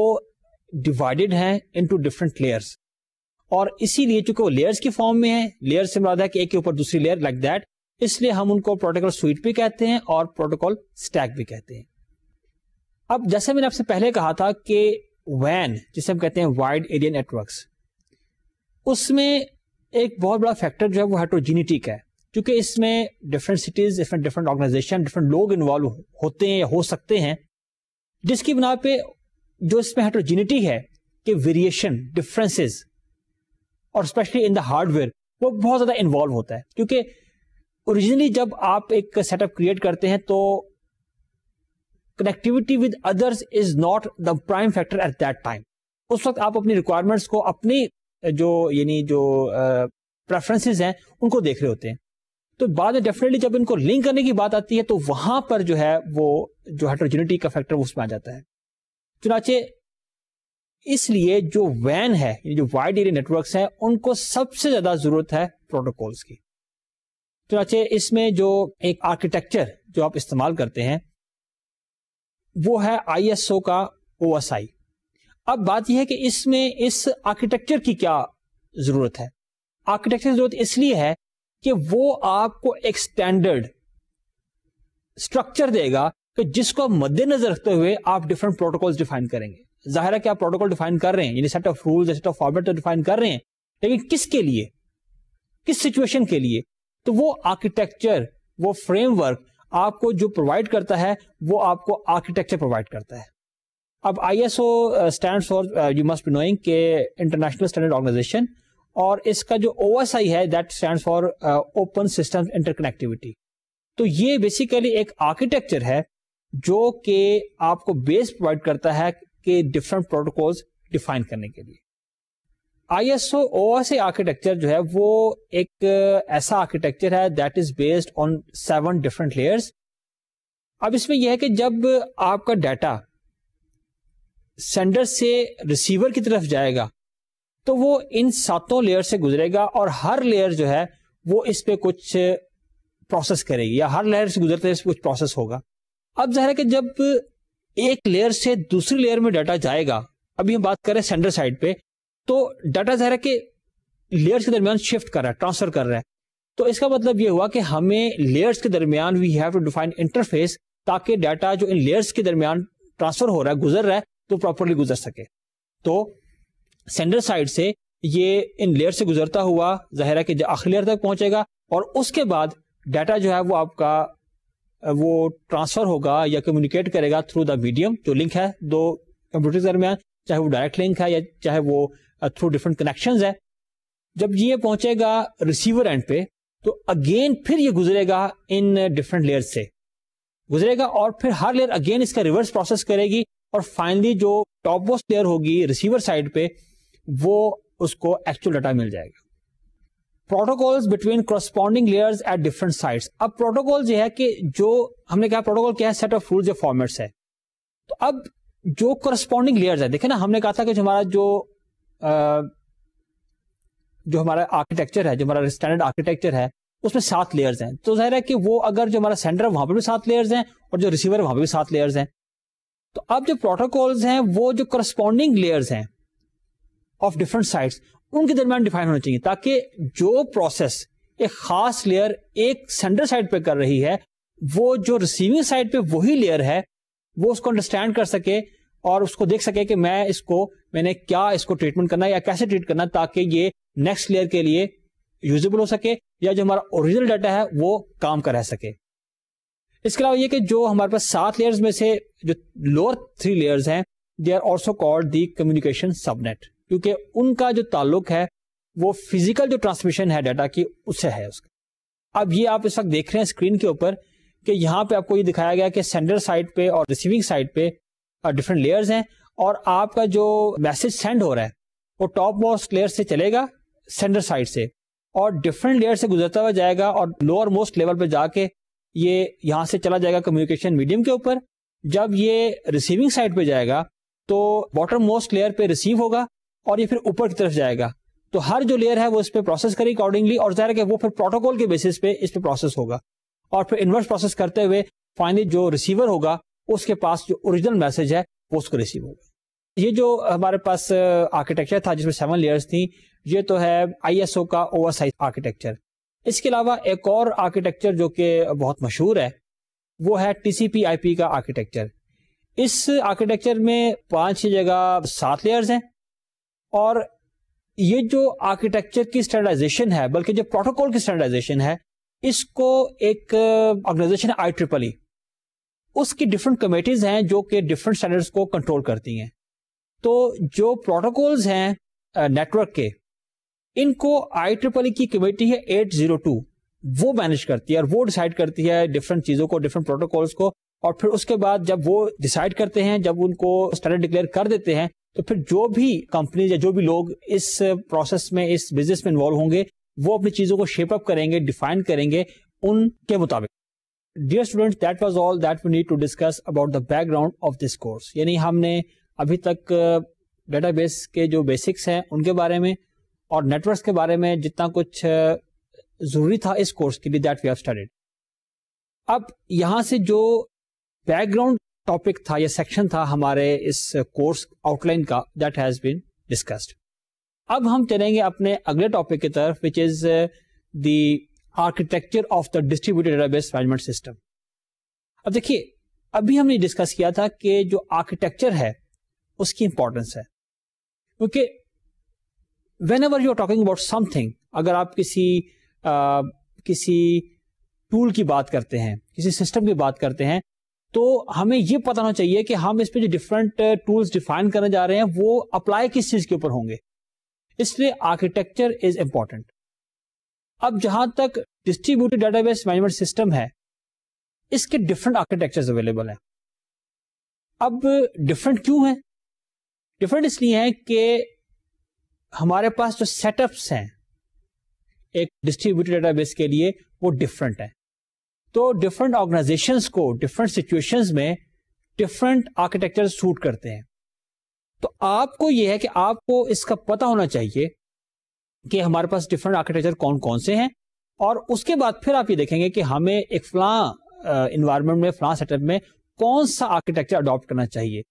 [SPEAKER 1] डिवाइडेड है इनटू डिफरेंट लेयर्स और इसीलिए चूंकि वो लेयर्स की फॉर्म में है लेयर से मुराद है कि एक के ऊपर दूसरी लेयर लाइक दैट इसलिए हम उनको प्रोटोकॉल स्वीट भी कहते हैं और प्रोटोकॉल स्टैक भी कहते हैं अब जैसे मैंने आपसे पहले कहा था कि वैन जिसे हम कहते हैं वाइड एरिया नेटवर्क उसमें एक बहुत बड़ा फैक्टर जो है वो हेट्रोजीनिटी का है क्योंकि इसमें different cities different different organization different लोग इन्वॉल्व होते हैं हो सकते हैं जिसकी बिना पे जो इसमें हेट्रोजीनिटी है कि वेरिएशन डिफरेंसेस और स्पेशली इन द हार्डवेयर वो बहुत ज्यादा इन्वॉल्व होता है क्योंकि ओरिजिनली जब आप एक सेटअप क्रिएट करते हैं तो connectivity with others is not the prime factor at that time उस वक्त आप अपनी रिक्वायरमेंट्स को अपनी जो यानी जो प्रेफरेंसेस हैं उनको देख रहे होते हैं तो बाद में डेफिनेटली जब इनको लिंक करने की बात आती है तो वहां पर जो है वो जो हेट्रोजेनिटी का फैक्टर उसमें आ जाता है चुनाचे इसलिए जो वैन है जो वाइड एरिया नेटवर्क्स हैं उनको सबसे ज्यादा जरूरत है प्रोटोकॉल्स की चुनाचे इसमें जो एक आर्किटेक्चर जो आप इस्तेमाल करते हैं वो है आई एस ओ का ओ एस आई अब बात यह है कि इसमें इस आर्किटेक्चर की क्या जरूरत है आर्किटेक्चर की जरूरत इसलिए है कि वो आपको एक स्टैंडर्ड स्ट्रक्चर देगा कि जिसको आप मद्देनजर रखते हुए आप डिफरेंट प्रोटोकॉल्स डिफाइन करेंगे जाहिर है कि आप प्रोटोकॉल डिफाइन कर रहे हैं set of rules set of format तो डिफाइन कर रहे हैं लेकिन किसके लिए किस सिचुएशन के लिए तो वो आर्किटेक्चर वो फ्रेमवर्क आपको जो प्रोवाइड करता है वो आपको आर्किटेक्चर प्रोवाइड करता है अब I S O stand for you must be knowing के इंटरनेशनल स्टैंडर्ड ऑर्गेनाइजेशन और इसका जो ओ एस आई है that stand for open system interconnectivity तो ये बेसिकली एक आर्किटेक्चर है जो कि आपको बेस प्रोवाइड करता है कि डिफरेंट प्रोटोकॉल्स डिफाइन करने के लिए I S O OS architecture जो है वो एक uh, ऐसा आर्किटेक्चर है that is based on seven different layers अब इसमें यह है कि जब आपका डाटा सेंडर से रिसीवर की तरफ जाएगा तो वो इन सातों लेयर से गुजरेगा और हर लेयर जो है वो इस पे कुछ प्रोसेस करेगी या हर लेयर से गुजरते हुए कुछ प्रोसेस होगा अब जाहिर है कि जब एक लेयर से दूसरी लेयर में डाटा जाएगा अभी हम बात करें सेंडर साइड पे तो डाटा जहर के कि लेयर्स के दरमियान शिफ्ट कर रहा है ट्रांसफर कर रहा है तो इसका मतलब ये हुआ कि हमें लेयर्स के दरमियान we have to define interface ताकि डाटा जो इन लेयर्स के दरमियान ट्रांसफर हो रहा है गुजर रहा है तो प्रॉपरली गुजर सके तो सेंडर साइड से ये इन लेयर से गुजरता हुआ जाहिर के कि आखिरी लेयर तक पहुंचेगा और उसके बाद डाटा जो है वो आपका वो ट्रांसफर होगा या कम्युनिकेट करेगा थ्रू द मीडियम जो लिंक है दो कंप्यूटर के दरमियान चाहे वो डायरेक्ट लिंक है या चाहे वो थ्रू डिफरेंट कनेक्शन है जब ये पहुंचेगा रिसीवर एंड पे तो अगेन फिर ये गुजरेगा इन डिफरेंट लेयर से गुजरेगा और फिर हर लेयर अगेन इसका रिवर्स प्रोसेस करेगी और फाइनली जो टॉप मोस्ट लेयर होगी रिसीवर साइड पे वो उसको एक्चुअल डाटा मिल जाएगा protocols between corresponding layers at different sites अब प्रोटोकॉल ये है कि जो हमने कहा प्रोटोकॉल क्या है सेट ऑफ रूल्स या फॉर्मेट्स है तो अब जो करस्पॉन्डिंग लेयर्स है देखे ना हमने कहा था कि जो हमारा जो जो हमारा आर्किटेक्चर है जो हमारा स्टैंडर्ड आर्किटेक्चर है उसमें सात लेयर्स हैं तो जाहिर है कि वो अगर जो हमारा सेंडर है वहां पर भी सात लेयर्स हैं और जो रिसीवर वहां पर भी सात लेयर्स हैं तो अब जो प्रोटोकॉल्स हैं वो जो करस्पॉन्डिंग लेयर्स हैं ऑफ डिफरेंट साइट्स उनके दरमियान डिफाइन होना चाहिए ताकि जो प्रोसेस एक खास लेयर एक सेंडर साइड पर कर रही है वो जो रिसीविंग साइड पर वही लेयर है वो उसको अंडरस्टैंड कर सके और उसको देख सके कि मैं इसको मैंने क्या इसको ट्रीटमेंट करना है या कैसे ट्रीट करना ताकि ये नेक्स्ट लेयर के लिए यूजेबल हो सके या जो हमारा ओरिजिनल डाटा है वो काम का रह सके इसके अलावा ये कि जो हमारे पास सात लेयर्स में से जो लोअर थ्री लेयर्स हैं they are also called the communication subnet क्योंकि उनका जो ताल्लुक है वो फिजिकल जो ट्रांसमिशन है डाटा की उससे है उसका अब ये आप इस वक्त देख रहे हैं स्क्रीन के ऊपर कि यहाँ पे आपको ये दिखाया गया कि सेंडर साइड पे और रिसीविंग साइड पे डिफरेंट लेयर्स हैं और आपका जो मैसेज सेंड हो रहा है वो टॉप मोस्ट लेयर से चलेगा सेंडर साइड से और डिफरेंट लेयर से गुजरता हुआ जाएगा और लोअर मोस्ट लेवल पर जाके ये यहाँ से चला जाएगा कम्युनिकेशन मीडियम के ऊपर जब ये रिसीविंग साइड पर जाएगा तो बॉटर मोस्ट लेयर पे रिसीव होगा और ये फिर ऊपर की तरफ जाएगा तो हर जो लेयर है वो इस पर प्रोसेस करेगी अकॉर्डिंगली और जाहिर है वो फिर प्रोटोकॉल के बेसिस पे इस पर प्रोसेस होगा और फिर इन्वर्स प्रोसेस करते हुए फाइनली जो रिसीवर होगा उसके पास जो ओरिजिनल मैसेज है वो उसको रिसीव होगा ये जो हमारे पास आर्किटेक्चर था जिसमें सेवन लेयर्स थी ये तो है आईएसओ का ओवरसाइज आर्किटेक्चर इसके अलावा एक और आर्किटेक्चर जो कि बहुत मशहूर है वो है टीसीपी आईपी का आर्किटेक्चर इस आर्किटेक्चर में पांच जगह सात लेयर्स हैं और ये जो आर्किटेक्चर की स्टैंडर्डाइजेशन है बल्कि जो प्रोटोकॉल की स्टैंडर्डाइजेशन है इसको एक ऑर्गेनाइजेशन आई ट्रिपल ई उसकी डिफरेंट कमेटीज हैं जो कि डिफरेंट स्टैंडर्ड्स को कंट्रोल करती हैं तो जो प्रोटोकॉल्स हैं नेटवर्क के इनको आई ट्रिपल e की कमेटी है 802 वो मैनेज करती है और वो डिसाइड करती है डिफरेंट चीजों को डिफरेंट प्रोटोकॉल्स को और फिर उसके बाद जब वो डिसाइड करते हैं जब उनको स्टैंडर्ड डिक्लेयर कर देते हैं तो फिर जो भी कंपनीज या जो भी लोग इस प्रोसेस में इस बिजनेस में इन्वॉल्व होंगे वो अपनी चीजों को शेप अप करेंगे डिफाइन करेंगे उनके मुताबिक dear students that was all that we need to discuss about the background of this course यानी हमने अभी तक डेटाबेस uh, के जो बेसिक्स हैं उनके बारे में और नेटवर्क्स के बारे में जितना कुछ uh, जरूरी था इस कोर्स के लिए दैट वी हैव स्टडीड अब यहाँ से जो बैकग्राउंड टॉपिक था या सेक्शन था हमारे इस कोर्स uh, आउटलाइन का दैट हैज बीन डिस्कस्ड अब हम चलेंगे अपने अगले टॉपिक की तरफ which is the architecture of the distributed database management system अब देखिए अभी हमने डिस्कस किया था कि जो आर्किटेक्चर है उसकी इंपॉर्टेंस है क्योंकि whenever you are talking about something अगर आप किसी आ, किसी टूल की बात करते हैं किसी सिस्टम की बात करते हैं तो हमें ये पता होना चाहिए कि हम इस पे जो डिफरेंट टूल्स डिफाइन करने जा रहे हैं वो अप्लाई किस चीज के ऊपर होंगे इसलिए आर्किटेक्चर इज इंपॉर्टेंट अब जहां तक डिस्ट्रीब्यूटेड डाटाबेस मैनेजमेंट सिस्टम है इसके डिफरेंट आर्किटेक्चर अवेलेबल हैं अब डिफरेंट क्यों है डिफरेंट इसलिए है कि हमारे पास जो सेटअप्स हैं एक डिस्ट्रीब्यूटेड डेटाबेस के लिए वो डिफरेंट है तो डिफरेंट ऑर्गेनाइजेशन को डिफरेंट सिचुएशन में डिफरेंट आर्किटेक्चर सूट करते हैं तो आपको यह है कि आपको इसका पता होना चाहिए कि हमारे पास डिफरेंट आर्किटेक्चर कौन कौन से हैं और उसके बाद फिर आप ये देखेंगे कि हमें एक फ्ला इन्वायरमेंट में फ्ला सेटअप में कौन सा आर्किटेक्चर अडॉप्ट करना चाहिए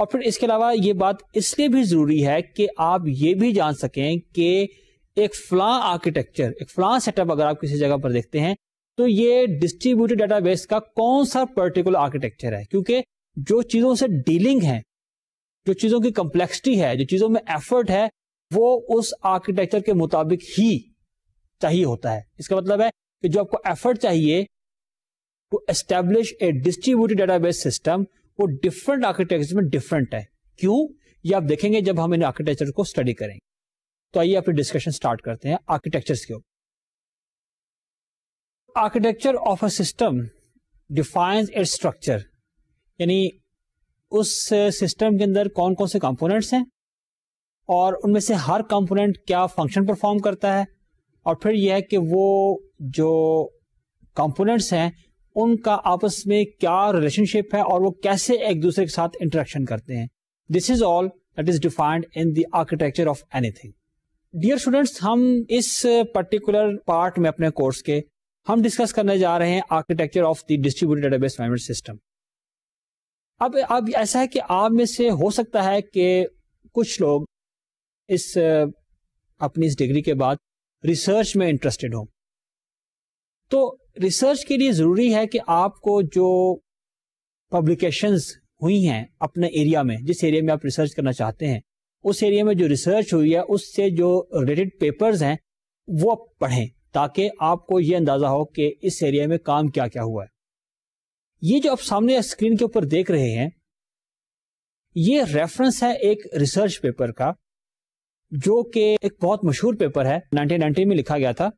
[SPEAKER 1] और फिर इसके अलावा ये बात इसलिए भी जरूरी है कि आप ये भी जान सकें कि एक फ्ला आर्किटेक्चर एक फ्ला सेटअप अगर आप किसी जगह पर देखते हैं तो ये डिस्ट्रीब्यूटेड डेटाबेस का कौन सा पर्टिकुलर आर्किटेक्चर है क्योंकि जो चीजों से डीलिंग है जो चीजों की कंप्लेक्सिटी है जो चीजों में एफर्ट है वो उस आर्किटेक्चर के मुताबिक ही चाहिए होता है इसका मतलब है कि जो आपको एफर्ट चाहिए to establish a distributed database system वो डिफरेंट आर्किटेक्चर में डिफरेंट है क्यों ये आप देखेंगे जब हम इन आर्किटेक्चर को स्टडी करेंगे तो आइए अपनी डिस्कशन स्टार्ट करते हैं आर्किटेक्चर के ऊपर architecture of a system defines it structure यानी उस सिस्टम के अंदर कौन कौन से कंपोनेंट्स हैं और उनमें से हर कंपोनेंट क्या फंक्शन परफॉर्म करता है और फिर यह है कि वो जो कंपोनेंट्स हैं उनका आपस में क्या रिलेशनशिप है और वो कैसे एक दूसरे के साथ इंटरेक्शन करते हैं this is all that is defined in the architecture of anything dear students हम इस पर्टिकुलर पार्ट में अपने कोर्स के हम डिस्कस करने जा रहे हैं architecture of the distributed database management system अब अब ऐसा है कि आप में से हो सकता है कि कुछ लोग इस अपनी इस डिग्री के बाद रिसर्च में इंटरेस्टेड हो तो रिसर्च के लिए ज़रूरी है कि आपको जो पब्लिकेशंस हुई हैं अपने एरिया में जिस एरिया में आप रिसर्च करना चाहते हैं उस एरिया में जो रिसर्च हुई है उससे जो रिलेटेड पेपर्स हैं वो आप पढ़ें ताकि आपको ये अंदाज़ा हो कि इस एरिया में काम क्या क्या हुआ है ये जो आप सामने स्क्रीन के ऊपर देख रहे हैं ये रेफरेंस है एक रिसर्च पेपर का जो कि एक बहुत मशहूर पेपर है 1990 में लिखा गया था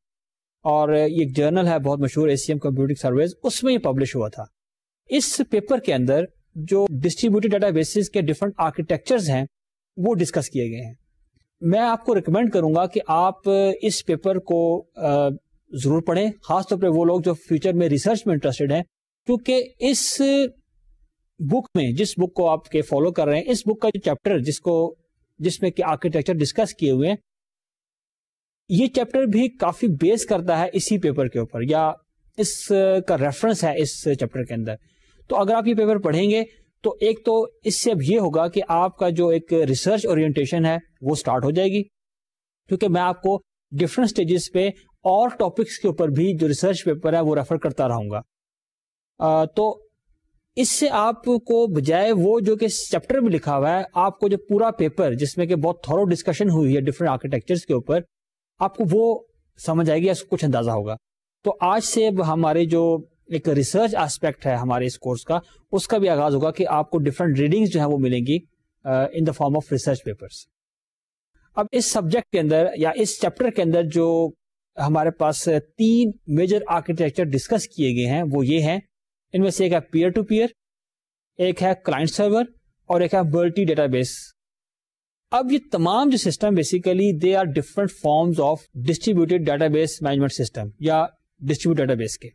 [SPEAKER 1] और ये एक जर्नल है बहुत मशहूर एसीएम कंप्यूटिंग सर्वेज उसमें ये पब्लिश हुआ था इस पेपर के अंदर जो डिस्ट्रीब्यूटेड डेटाबेसिस के डिफरेंट आर्किटेक्चर हैं वो डिस्कस किए गए हैं मैं आपको रिकमेंड करूंगा कि आप इस पेपर को जरूर पढ़ें खासतौर पर वो लोग जो फ्यूचर में रिसर्च में इंटरेस्टेड हैं क्योंकि इस बुक में जिस बुक को आप फॉलो कर रहे हैं इस बुक का जो चैप्टर जिसको जिसमें कि आर्किटेक्चर डिस्कस किए हुए हैं ये चैप्टर भी काफी बेस करता है इसी पेपर के ऊपर या इस का रेफरेंस है इस चैप्टर के अंदर तो अगर आप ये पेपर पढ़ेंगे तो एक तो इससे अब ये होगा कि आपका जो एक रिसर्च ओरिएंटेशन है वो स्टार्ट हो जाएगी क्योंकि मैं आपको डिफरेंट स्टेजेस पे और टॉपिक्स के ऊपर भी जो रिसर्च पेपर है वो रेफर करता रहूंगा तो इससे आपको बजाय वो जो कि चैप्टर में लिखा हुआ है आपको जो पूरा पेपर जिसमें कि बहुत थोड़ा डिस्कशन हुई है डिफरेंट आर्किटेक्चर्स के ऊपर आपको वो समझ आएगी या कुछ अंदाजा होगा तो आज से अब हमारे जो एक रिसर्च एस्पेक्ट है हमारे इस कोर्स का उसका भी आगाज होगा कि आपको डिफरेंट रीडिंग्स जो है वो मिलेंगी in the form of research papers अब इस सब्जेक्ट के अंदर या इस चैप्टर के अंदर जो हमारे पास तीन मेजर आर्किटेक्चर डिस्कस किए गए हैं वो ये हैं इनमें से एक है पीयर टू पीयर एक है क्लाइंट सर्वर और एक है वर्टी डेटाबेस अब ये तमाम जो system basically they are different forms of distributed database management system या डिस्ट्रीब्यूट डेटाबेस के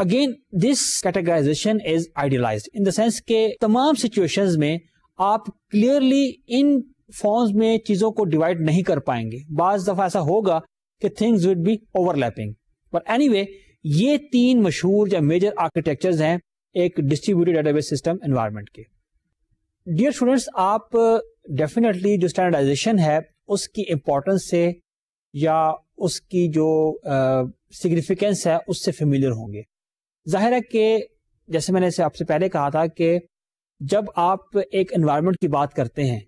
[SPEAKER 1] again this categorization is idealize in the sense के तमाम सिचुएशन में आप क्लियरली इन फॉर्म्स में चीजों को डिवाइड नहीं कर पाएंगे बाज दफा ऐसा होगा कि थिंग्स विड बी ओवरलैपिंग पर एनी वे ये तीन मशहूर या मेजर आर्किटेक्चर्स हैं एक डिस्ट्रीब्यूटेड डेटाबेस सिस्टम एनवायरमेंट के डियर स्टूडेंट्स आप डेफिनेटली uh, जो स्टैंडर्डाइजेशन है उसकी इंपॉर्टेंस से या उसकी जो सिग्निफिकेंस uh, है उससे फेमिलियर होंगे जाहिर है कि जैसे मैंने इसे आपसे पहले कहा था कि जब आप एक एनवायरनमेंट की बात करते हैं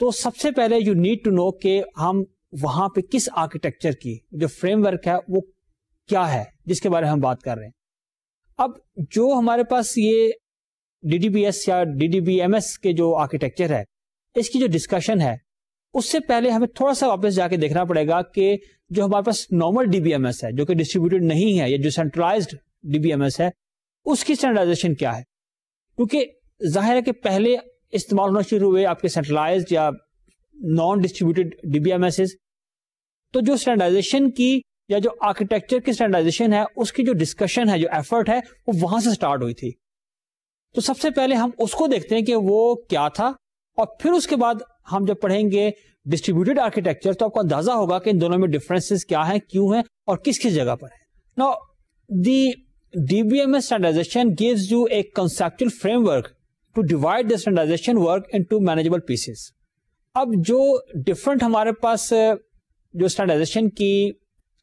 [SPEAKER 1] तो सबसे पहले यू नीड टू नो कि हम वहां पे किस आर्किटेक्चर की जो फ्रेमवर्क है वो क्या है जिसके बारे में हम बात कर रहे हैं अब जो हमारे पास ये डीडीबीएस या डीडीबीएमएस के जो आर्किटेक्चर है इसकी जो डिस्कशन है उससे पहले हमें थोड़ा सा वापस जाके देखना पड़ेगा कि जो हमारे पास नॉर्मल डीबीएमएस है जो कि डिस्ट्रीब्यूटेड नहीं है या जो सेंट्रलाइज्ड डीबीएमएस है उसकी स्टैंडर्डाइजेशन क्या है क्योंकि जाहिर है कि पहले इस्तेमाल होना शुरू हुए आपके सेंट्रलाइज या नॉन डिस्ट्रीब्यूटेड डीबीएमएस तो जो स्टैंडर्डाइजेशन की या जो आर्किटेक्चर की स्टैंडर्डाइजेशन है उसकी जो डिस्कशन है जो एफर्ट है वो वहां से स्टार्ट हुई थी तो सबसे पहले हम उसको देखते हैं कि वो क्या था और फिर उसके बाद हम जब पढ़ेंगे डिस्ट्रीब्यूटेड आर्किटेक्चर तो आपको अंदाजा होगा कि इन दोनों में डिफरेंसेस क्या है क्यों है और किस किस जगह पर है ना दी DBMS standardization gives you a conceptual framework to divide the standardization work into manageable pieces. अब जो different हमारे पास जो standardization की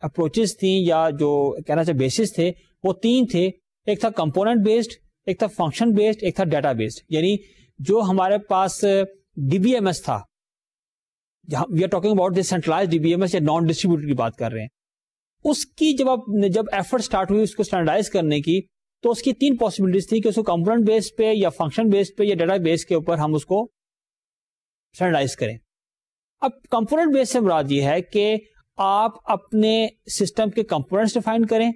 [SPEAKER 1] अप्रोचेस थी या जो कहना चाहिए बेसिस थे वो तीन थे एक था कंपोनेंट बेस्ड एक था फंक्शन बेस्ड एक था डाटा बेस्ड यानी जो हमारे पास डीबीएमएस था we are talking about decentralize DBMS या नॉन डिस्ट्रीब्यूटेड की बात कर रहे हैं उसकी जब आप जब एफर्ट स्टार्ट हुई उसको स्टैंडर्डाइज करने की तो उसकी तीन पॉसिबिलिटीज थी कि उसको कंपोनेंट बेस पे या फंक्शन बेस पे या डाटा बेस के ऊपर हम उसको स्टैंडर्डाइज करें अब कंपोनेंट बेस से मुराद ये है कि आप अपने सिस्टम के कंपोनेंट्स डिफाइन करें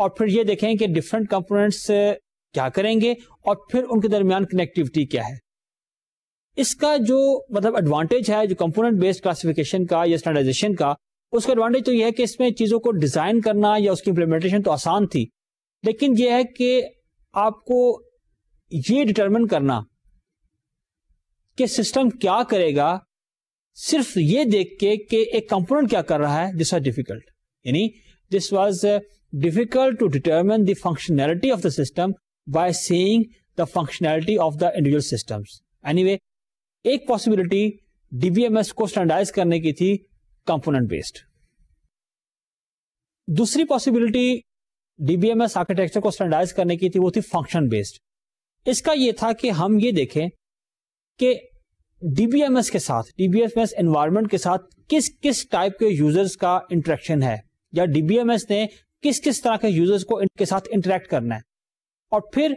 [SPEAKER 1] और फिर ये देखें कि डिफरेंट कंपोनेंट्स क्या करेंगे और फिर उनके दरमियान कनेक्टिविटी क्या है इसका जो मतलब एडवांटेज है जो कंपोनेंट बेस्ड क्लासिफिकेशन का या स्टैंडर्डाइजेशन का उसका एडवांटेज तो यह है कि इसमें चीजों को डिजाइन करना या उसकी इंप्लीमेंटेशन तो आसान थी लेकिन यह है कि आपको ये डिटर्मिन करना कि सिस्टम क्या करेगा सिर्फ ये देख के कि एक कंपोनेंट क्या कर रहा है दिस वॉज डिफिकल्ट यानी this was difficult to determine the functionality of the system by seeing the functionality of the individual systems anyway एक पॉसिबिलिटी डीबीएमएस को स्टैंडर्डाइज करने की थी कंपोनेंट बेस्ड दूसरी पॉसिबिलिटी डीबीएमएस आर्किटेक्चर को स्टैंडर्डाइज करने की थी वो थी फंक्शन बेस्ड इसका ये था कि हम ये देखें कि डीबीएमएस के साथ डीबीएमएस एनवायरमेंट के साथ किस किस टाइप के यूजर्स का इंटरेक्शन है या डीबीएमएस ने किस किस तरह के यूजर्स को इनके साथ इंटरेक्ट करना है और फिर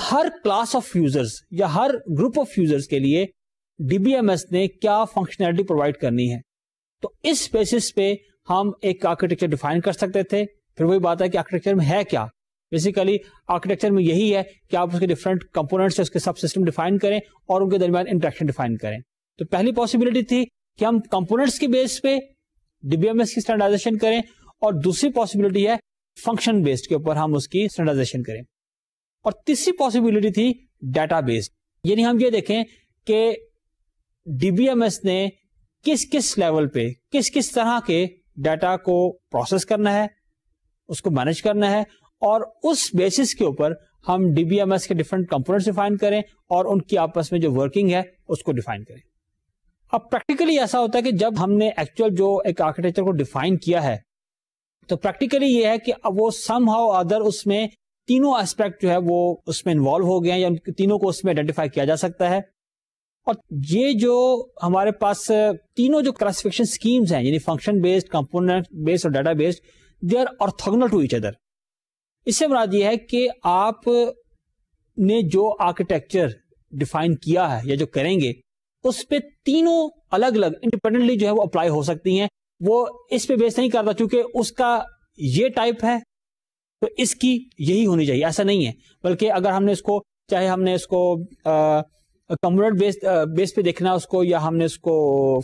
[SPEAKER 1] हर क्लास ऑफ यूजर्स या हर ग्रुप ऑफ यूजर्स के लिए डीबीएमएस ने क्या फंक्शनैलिटी प्रोवाइड करनी है तो इस बेसिस पे हम एक आर्किटेक्चर डिफाइन कर सकते थे फिर वही बात है कि आर्किटेक्चर में है क्या बेसिकली आर्किटेक्चर में यही है कि आप उसके डिफरेंट कंपोनेंट्स उसके सब सिस्टम डिफाइन करें और उनके दरमियान इंटरेक्शन डिफाइन करें तो पहली पॉसिबिलिटी थी कि हम कंपोनेंट्स के बेस पे डीबीएमएस की स्टैंडर्डाइजेशन करें और दूसरी पॉसिबिलिटी है फंक्शन बेस्ड के ऊपर हम उसकी स्टैंडर्डाइजेशन करें और तीसरी पॉसिबिलिटी थी डाटा बेस्ड यानी हम ये देखें कि डीबीएमएस ने किस किस लेवल पे किस किस तरह के डाटा को प्रोसेस करना है उसको मैनेज करना है और उस बेसिस के ऊपर हम डीबीएमएस के डिफरेंट कंपोनेंट्स डिफाइन करें और उनकी आपस में जो वर्किंग है उसको डिफाइन करें अब प्रैक्टिकली ऐसा होता है कि जब हमने एक्चुअल जो एक आर्किटेक्चर को डिफाइन किया है तो प्रैक्टिकली ये है कि अब वो सम हाउ अदर उसमें तीनों एस्पेक्ट जो है वो उसमें इन्वॉल्व हो गए हैं या तीनों को उसमें आइडेंटिफाई किया जा सकता है और ये जो हमारे पास तीनों जो क्लासिफिकेशन स्कीम्स हैं यानी फंक्शन बेस्ड कंपोनेंट बेस्ड और data based they are orthogonal to each other इससे मुराद ये है कि आप ने जो आर्किटेक्चर डिफाइन किया है या जो करेंगे उस पर तीनों अलग अलग इंडिपेंडेंटली जो है वो अप्लाई हो सकती हैं वो इस पे बेस नहीं करता चूंकि उसका ये टाइप है तो इसकी यही होनी चाहिए ऐसा नहीं है बल्कि अगर हमने इसको चाहे हमने इसको कंप्यूटर बेस बेस पे देखना उसको या हमने उसको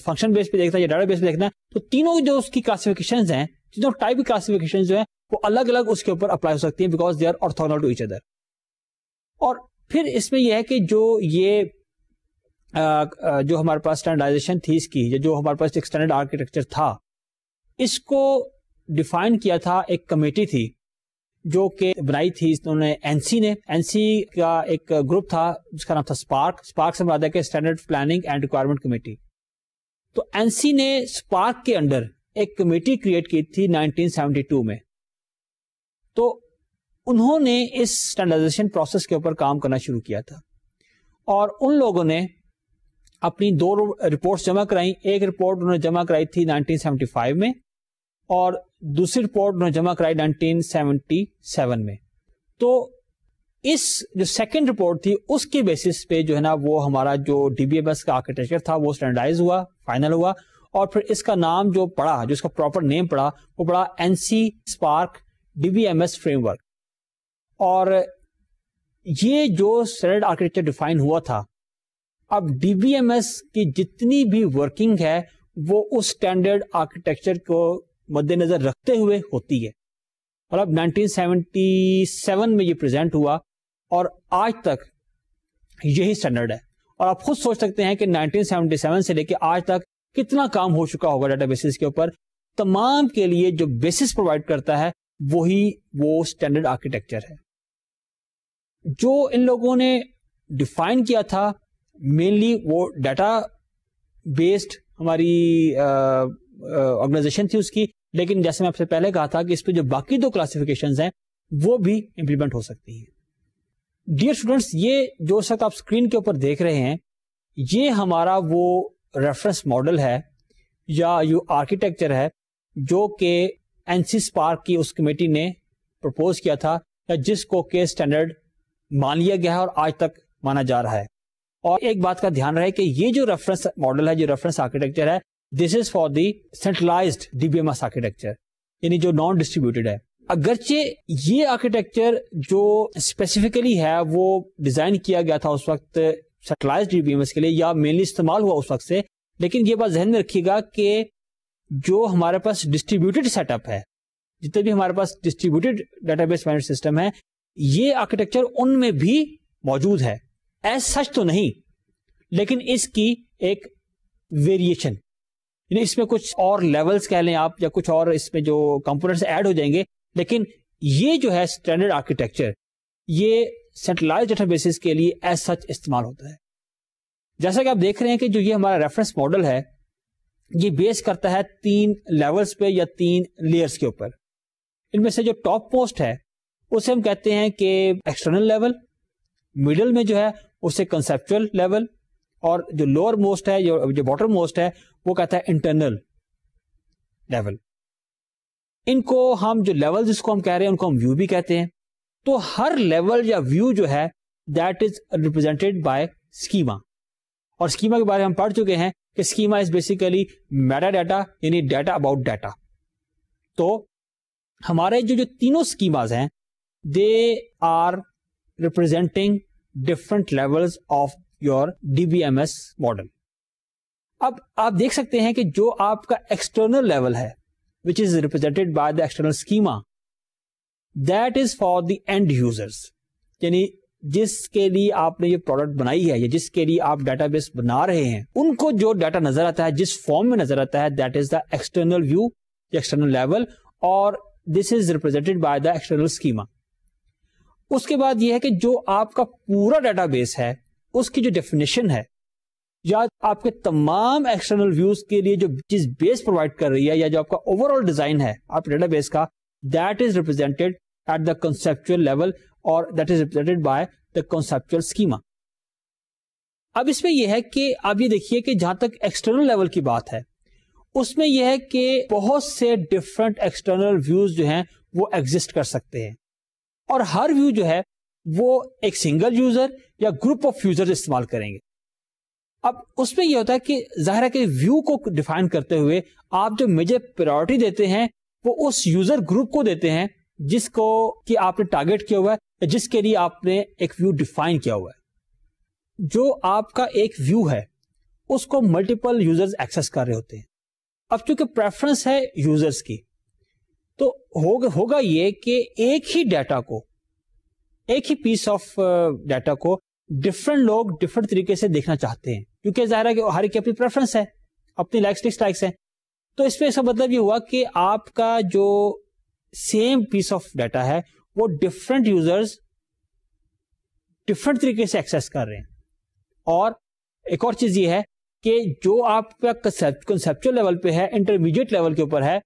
[SPEAKER 1] फंक्शन बेस पे देखना या डाटा बेस पे देखना तो तीनों जो उसकी क्लासिफिकेशन हैं तीनों टाइप की क्लासिफिकेशन जो है वो अलग अलग उसके ऊपर अप्लाई हो सकती है because they are orthogonal to each other और फिर इसमें यह है कि जो ये जो हमारे पास स्टैंडर्डाइजेशन थी इसकी जो हमारे पास एक आर्किटेक्चर था इसको डिफाइन किया था एक कमेटी थी जो कि बनाई थी उन्होंने एनसी ने एनसी का एक ग्रुप था जिसका नाम था स्पार्क स्पार्क से बता के standard planning and requirement committee तो एनसी ने स्पार्क के अंडर एक कमेटी क्रिएट की थी 1972 में तो उन्होंने इस स्टैंडर्डाइजेशन प्रोसेस के ऊपर काम करना शुरू किया था और उन लोगों ने अपनी दो रिपोर्ट्स जमा कराई एक रिपोर्ट उन्होंने जमा कराई थी 1975 में और दूसरी रिपोर्ट उन्होंने जमा कराई 1977 में तो इस जो सेकंड रिपोर्ट थी उसके बेसिस पे जो है ना वो हमारा जो डीबीएमएस का आर्किटेक्चर था वो स्टैंडर्डाइज हुआ फाइनल हुआ और फिर इसका नाम जो पड़ा जो इसका प्रॉपर नेम पड़ा वो पड़ा एनसी स्पार्क डीबीएमएस फ्रेमवर्क और ये जो स्टैंडर्ड आर्किटेक्चर डिफाइन हुआ था अब डीबीएमएस की जितनी भी वर्किंग है वो उस स्टैंडर्ड आर्किटेक्चर को मद्देनजर रखते हुए होती है और अब 1977 में ये प्रेजेंट हुआ और आज तक यही स्टैंडर्ड है और आप खुद सोच सकते हैं कि 1977 से लेकर आज तक कितना काम हो चुका होगा डेटाबेसिस के ऊपर तमाम के लिए जो बेसिस प्रोवाइड करता है वही वो स्टैंडर्ड आर्किटेक्चर है जो इन लोगों ने डिफाइन किया था मेनली वो डाटा बेस्ड हमारी ऑर्गेनाइजेशन थी उसकी लेकिन जैसे मैं आपसे पहले कहा था कि इस पर जो बाकी दो क्लासिफिकेशन हैं वो भी इम्प्लीमेंट हो सकती हैं डियर स्टूडेंट्स ये जो शख्स आप स्क्रीन के ऊपर देख रहे हैं ये हमारा वो रेफरेंस मॉडल है या जो आर्किटेक्चर है जो कि एनसी पार्क की उस कमेटी ने प्रपोज किया था या जिसको के स्टैंडर्ड मान लिया गया है और आज तक माना जा रहा है और एक बात का ध्यान रहे कि ये जो रेफरेंस मॉडल है जो रेफरेंस आर्किटेक्चर है this is for the centralize DBMS architecture यानी जो नॉन डिस्ट्रीब्यूटेड है अगरचे ये आर्किटेक्चर जो स्पेसिफिकली है वो डिजाइन किया गया था उस वक्त सेटेलाइज डीबीएमएस के लिए या मेनली इस्तेमाल हुआ उस वक्त से लेकिन ये बात जहन में रखिएगा कि जो हमारे पास डिस्ट्रीब्यूटेड सेटअप है जितने भी हमारे पास distributed data base management system है ये आर्किटेक्चर उनमें भी मौजूद है एज सच तो नहीं लेकिन इसकी एक वेरिएशन इसमें कुछ और लेवल्स कह लें आप या कुछ और इसमें जो कंपोनेंट्स ऐड हो जाएंगे लेकिन ये जो है स्टैंडर्ड आर्किटेक्चर ये सेंट्रलाइज डेटाबेसिस के लिए एज सच इस्तेमाल होता है जैसा कि आप देख रहे हैं कि जो ये हमारा रेफरेंस मॉडल है ये बेस करता है तीन लेवल्स पे या तीन लेयर्स के ऊपर इनमें से जो टॉप पोस्ट है उसे हम कहते हैं कि एक्सटर्नल लेवल मिडल में जो है उसे कंसेप्चुअल लेवल और जो लोअर मोस्ट है जो जो बॉटर मोस्ट है वो कहता है इंटरनल लेवल इनको हम जो लेवल जिसको हम कह रहे हैं उनको हम व्यू भी कहते हैं तो हर लेवल या व्यू जो है that is represented by schema और स्कीमा के बारे में हम पढ़ चुके हैं schema is basically basically data यानी डाटा अबाउट डाटा तो हमारे जो जो तीनों स्कीमाज हैं they are representing different levels of your DBMS model अब आप देख सकते हैं कि जो आपका एक्सटर्नल लेवल है which is represented by the external schema that is for the end users यानी जिसके लिए आपने ये प्रोडक्ट बनाई है या जिसके लिए आप डेटाबेस बना रहे हैं उनको जो डाटा नजर आता है जिस फॉर्म में नजर आता है that is the external view external level और this is represented by the external schema उसके बाद यह है कि जो आपका पूरा डेटाबेस है उसकी जो डेफिनेशन है या आपके तमाम एक्सटर्नल व्यूज के लिए जो चीज बेस प्रोवाइड कर रही है या जो आपका ओवरऑल डिजाइन है आपके डेटाबेस का that is represented at the conceptual level और that is represented by the conceptual schema अब इसमें यह है कि आप ये देखिए कि जहां तक एक्सटर्नल लेवल की बात है उसमें यह है कि बहुत से डिफरेंट एक्सटर्नल व्यूज जो हैं वो एग्जिस्ट कर सकते हैं और हर व्यू जो है वो एक सिंगल यूजर या ग्रुप ऑफ यूजर इस्तेमाल करेंगे अब उसमें यह होता है कि जाहिर है कि व्यू को डिफाइन करते हुए आप जो मेजर प्रायोरिटी देते हैं वो उस यूजर ग्रुप को देते हैं जिसको कि आपने टारगेट किया हुआ है जिसके लिए आपने एक व्यू डिफाइन किया हुआ है जो आपका एक व्यू है उसको मल्टीपल यूजर्स एक्सेस कर रहे होते हैं अब चूंकि प्रेफरेंस है यूजर्स की तो होगा होगा ये कि एक ही डाटा को एक ही पीस ऑफ डाटा को डिफरेंट लोग डिफरेंट तरीके से देखना चाहते हैं क्योंकि जाहिर है कि हर की अपनी प्रेफरेंस है अपनी लाइक्स डिसलाइक्स हैं तो इसमें इसका मतलब ये हुआ कि आपका जो सेम पीस ऑफ डाटा है वो डिफरेंट यूजर्स डिफरेंट तरीके से एक्सेस कर रहे हैं और एक और चीज ये है कि जो आपका कंसेप्चुअल लेवल पे है इंटरमीडिएट लेवल के ऊपर है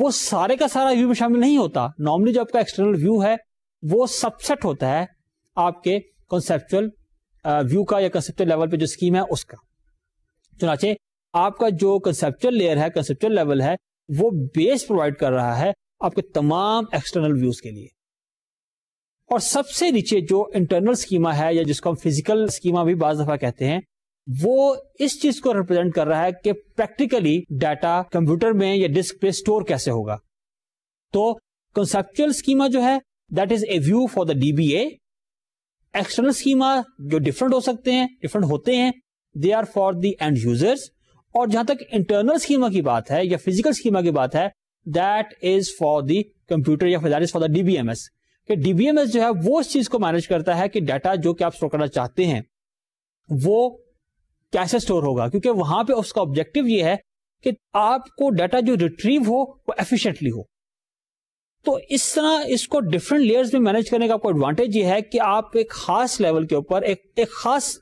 [SPEAKER 1] वो सारे का सारा व्यू में शामिल नहीं होता नॉर्मली जो आपका एक्सटर्नल व्यू है वो सबसेट होता है आपके कॉन्सेप्चुअल व्यू का या कंसेप्चुअल लेवल पे जो स्कीम है उसका चुनाचे आपका जो कंसेप्चुअल लेयर है कंसेप्चुअल लेवल है वो बेस प्रोवाइड कर रहा है आपके तमाम एक्सटर्नल व्यूज के लिए और सबसे नीचे जो इंटरनल स्कीमा है या जिसको हम फिजिकल स्कीमा भी बाज दफा कहते हैं वो इस चीज को रिप्रेजेंट कर रहा है कि प्रैक्टिकली डाटा कंप्यूटर में या डिस्क पे स्टोर कैसे होगा तो कंसेप्चुअल स्कीमा जो है that is a view for the DBA external schema जो डिफरेंट हो सकते हैं डिफरेंट होते हैं they are for the end users और जहां तक इंटरनल स्कीमा की बात है या फिजिकल स्कीमा की बात है that is for the computer या that is for the DBMS कि डीबीएमएस जो है वो इस चीज को मैनेज करता है कि डाटा जो कि आप स्टोर करना चाहते हैं वो कैसे स्टोर होगा क्योंकि वहां पे उसका ऑब्जेक्टिव ये है कि आपको डाटा जो रिट्रीव हो वो एफिशिएंटली हो तो इस तरह इसको डिफरेंट लेयर्स में मैनेज करने का आपको एडवांटेज ये है कि आप एक खास लेवल के ऊपर एक एक खास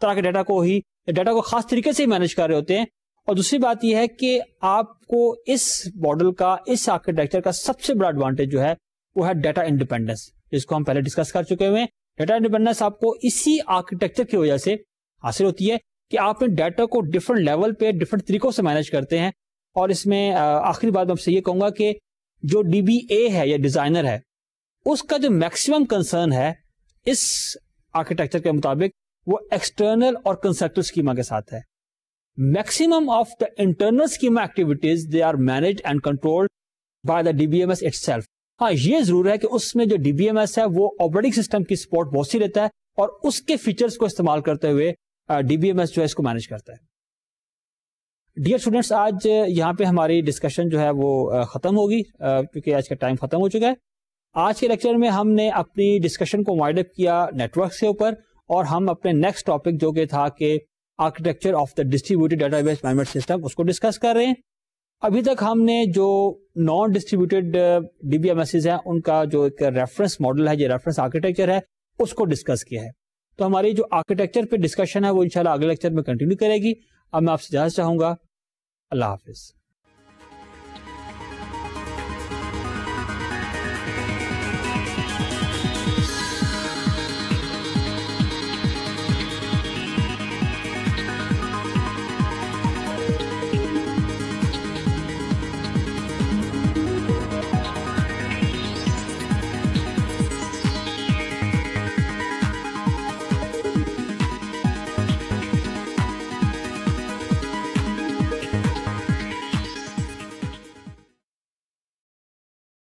[SPEAKER 1] तरह के डाटा को ही डाटा को खास तरीके से ही मैनेज कर रहे होते हैं और दूसरी बात यह है कि आपको इस मॉडल का इस आर्किटेक्चर का सबसे बड़ा एडवांटेज जो है वो है डेटा इंडिपेंडेंस जिसको हम पहले डिस्कस कर चुके हुए डेटा इंडिपेंडेंस आपको इसी आर्किटेक्चर की वजह से हासिल होती है कि आप इन डाटा को डिफरेंट लेवल पे डिफरेंट तरीकों से मैनेज करते हैं और इसमें आखिरी बात मैं आपसे ये कहूंगा कि जो डी है या डिजाइनर है उसका जो मैक्सिमम कंसर्न है इस आर्किटेक्चर के मुताबिक वो एक्सटर्नल और कंसेप्टल स्कीमा के साथ है maximum of the internal schema activities they are manage and controlled by the DBMS self हाँ ये जरूर है कि उसमें जो डीबीएमएस है वो ऑपरेटिंग सिस्टम की सपोर्ट बहुत सी रहता है और उसके फीचर्स को इस्तेमाल करते हुए डी बी एम एस जो है इसको मैनेज करता है डियर स्टूडेंट्स आज यहाँ पे हमारी डिस्कशन जो है वो खत्म होगी क्योंकि आज का टाइम खत्म हो चुका है आज के लेक्चर में हमने अपनी डिस्कशन को वाइड अप किया नेटवर्क के ऊपर और हम अपने नेक्स्ट टॉपिक जो कि था कि architecture of the distributed data base management system उसको डिस्कस कर रहे हैं अभी तक हमने जो नॉन डिस्ट्रीब्यूटेड डीबीएमएसएस हैं उनका जो एक रेफरेंस मॉडल है जो रेफरेंस आर्किटेक्चर है उसको डिस्कस किया है तो हमारी जो आर्किटेक्चर पे डिस्कशन है वो इंशाल्लाह अगले लेक्चर में कंटिन्यू करेगी अब मैं आपसे इजाजत चाहूंगा अल्लाह हाफिज़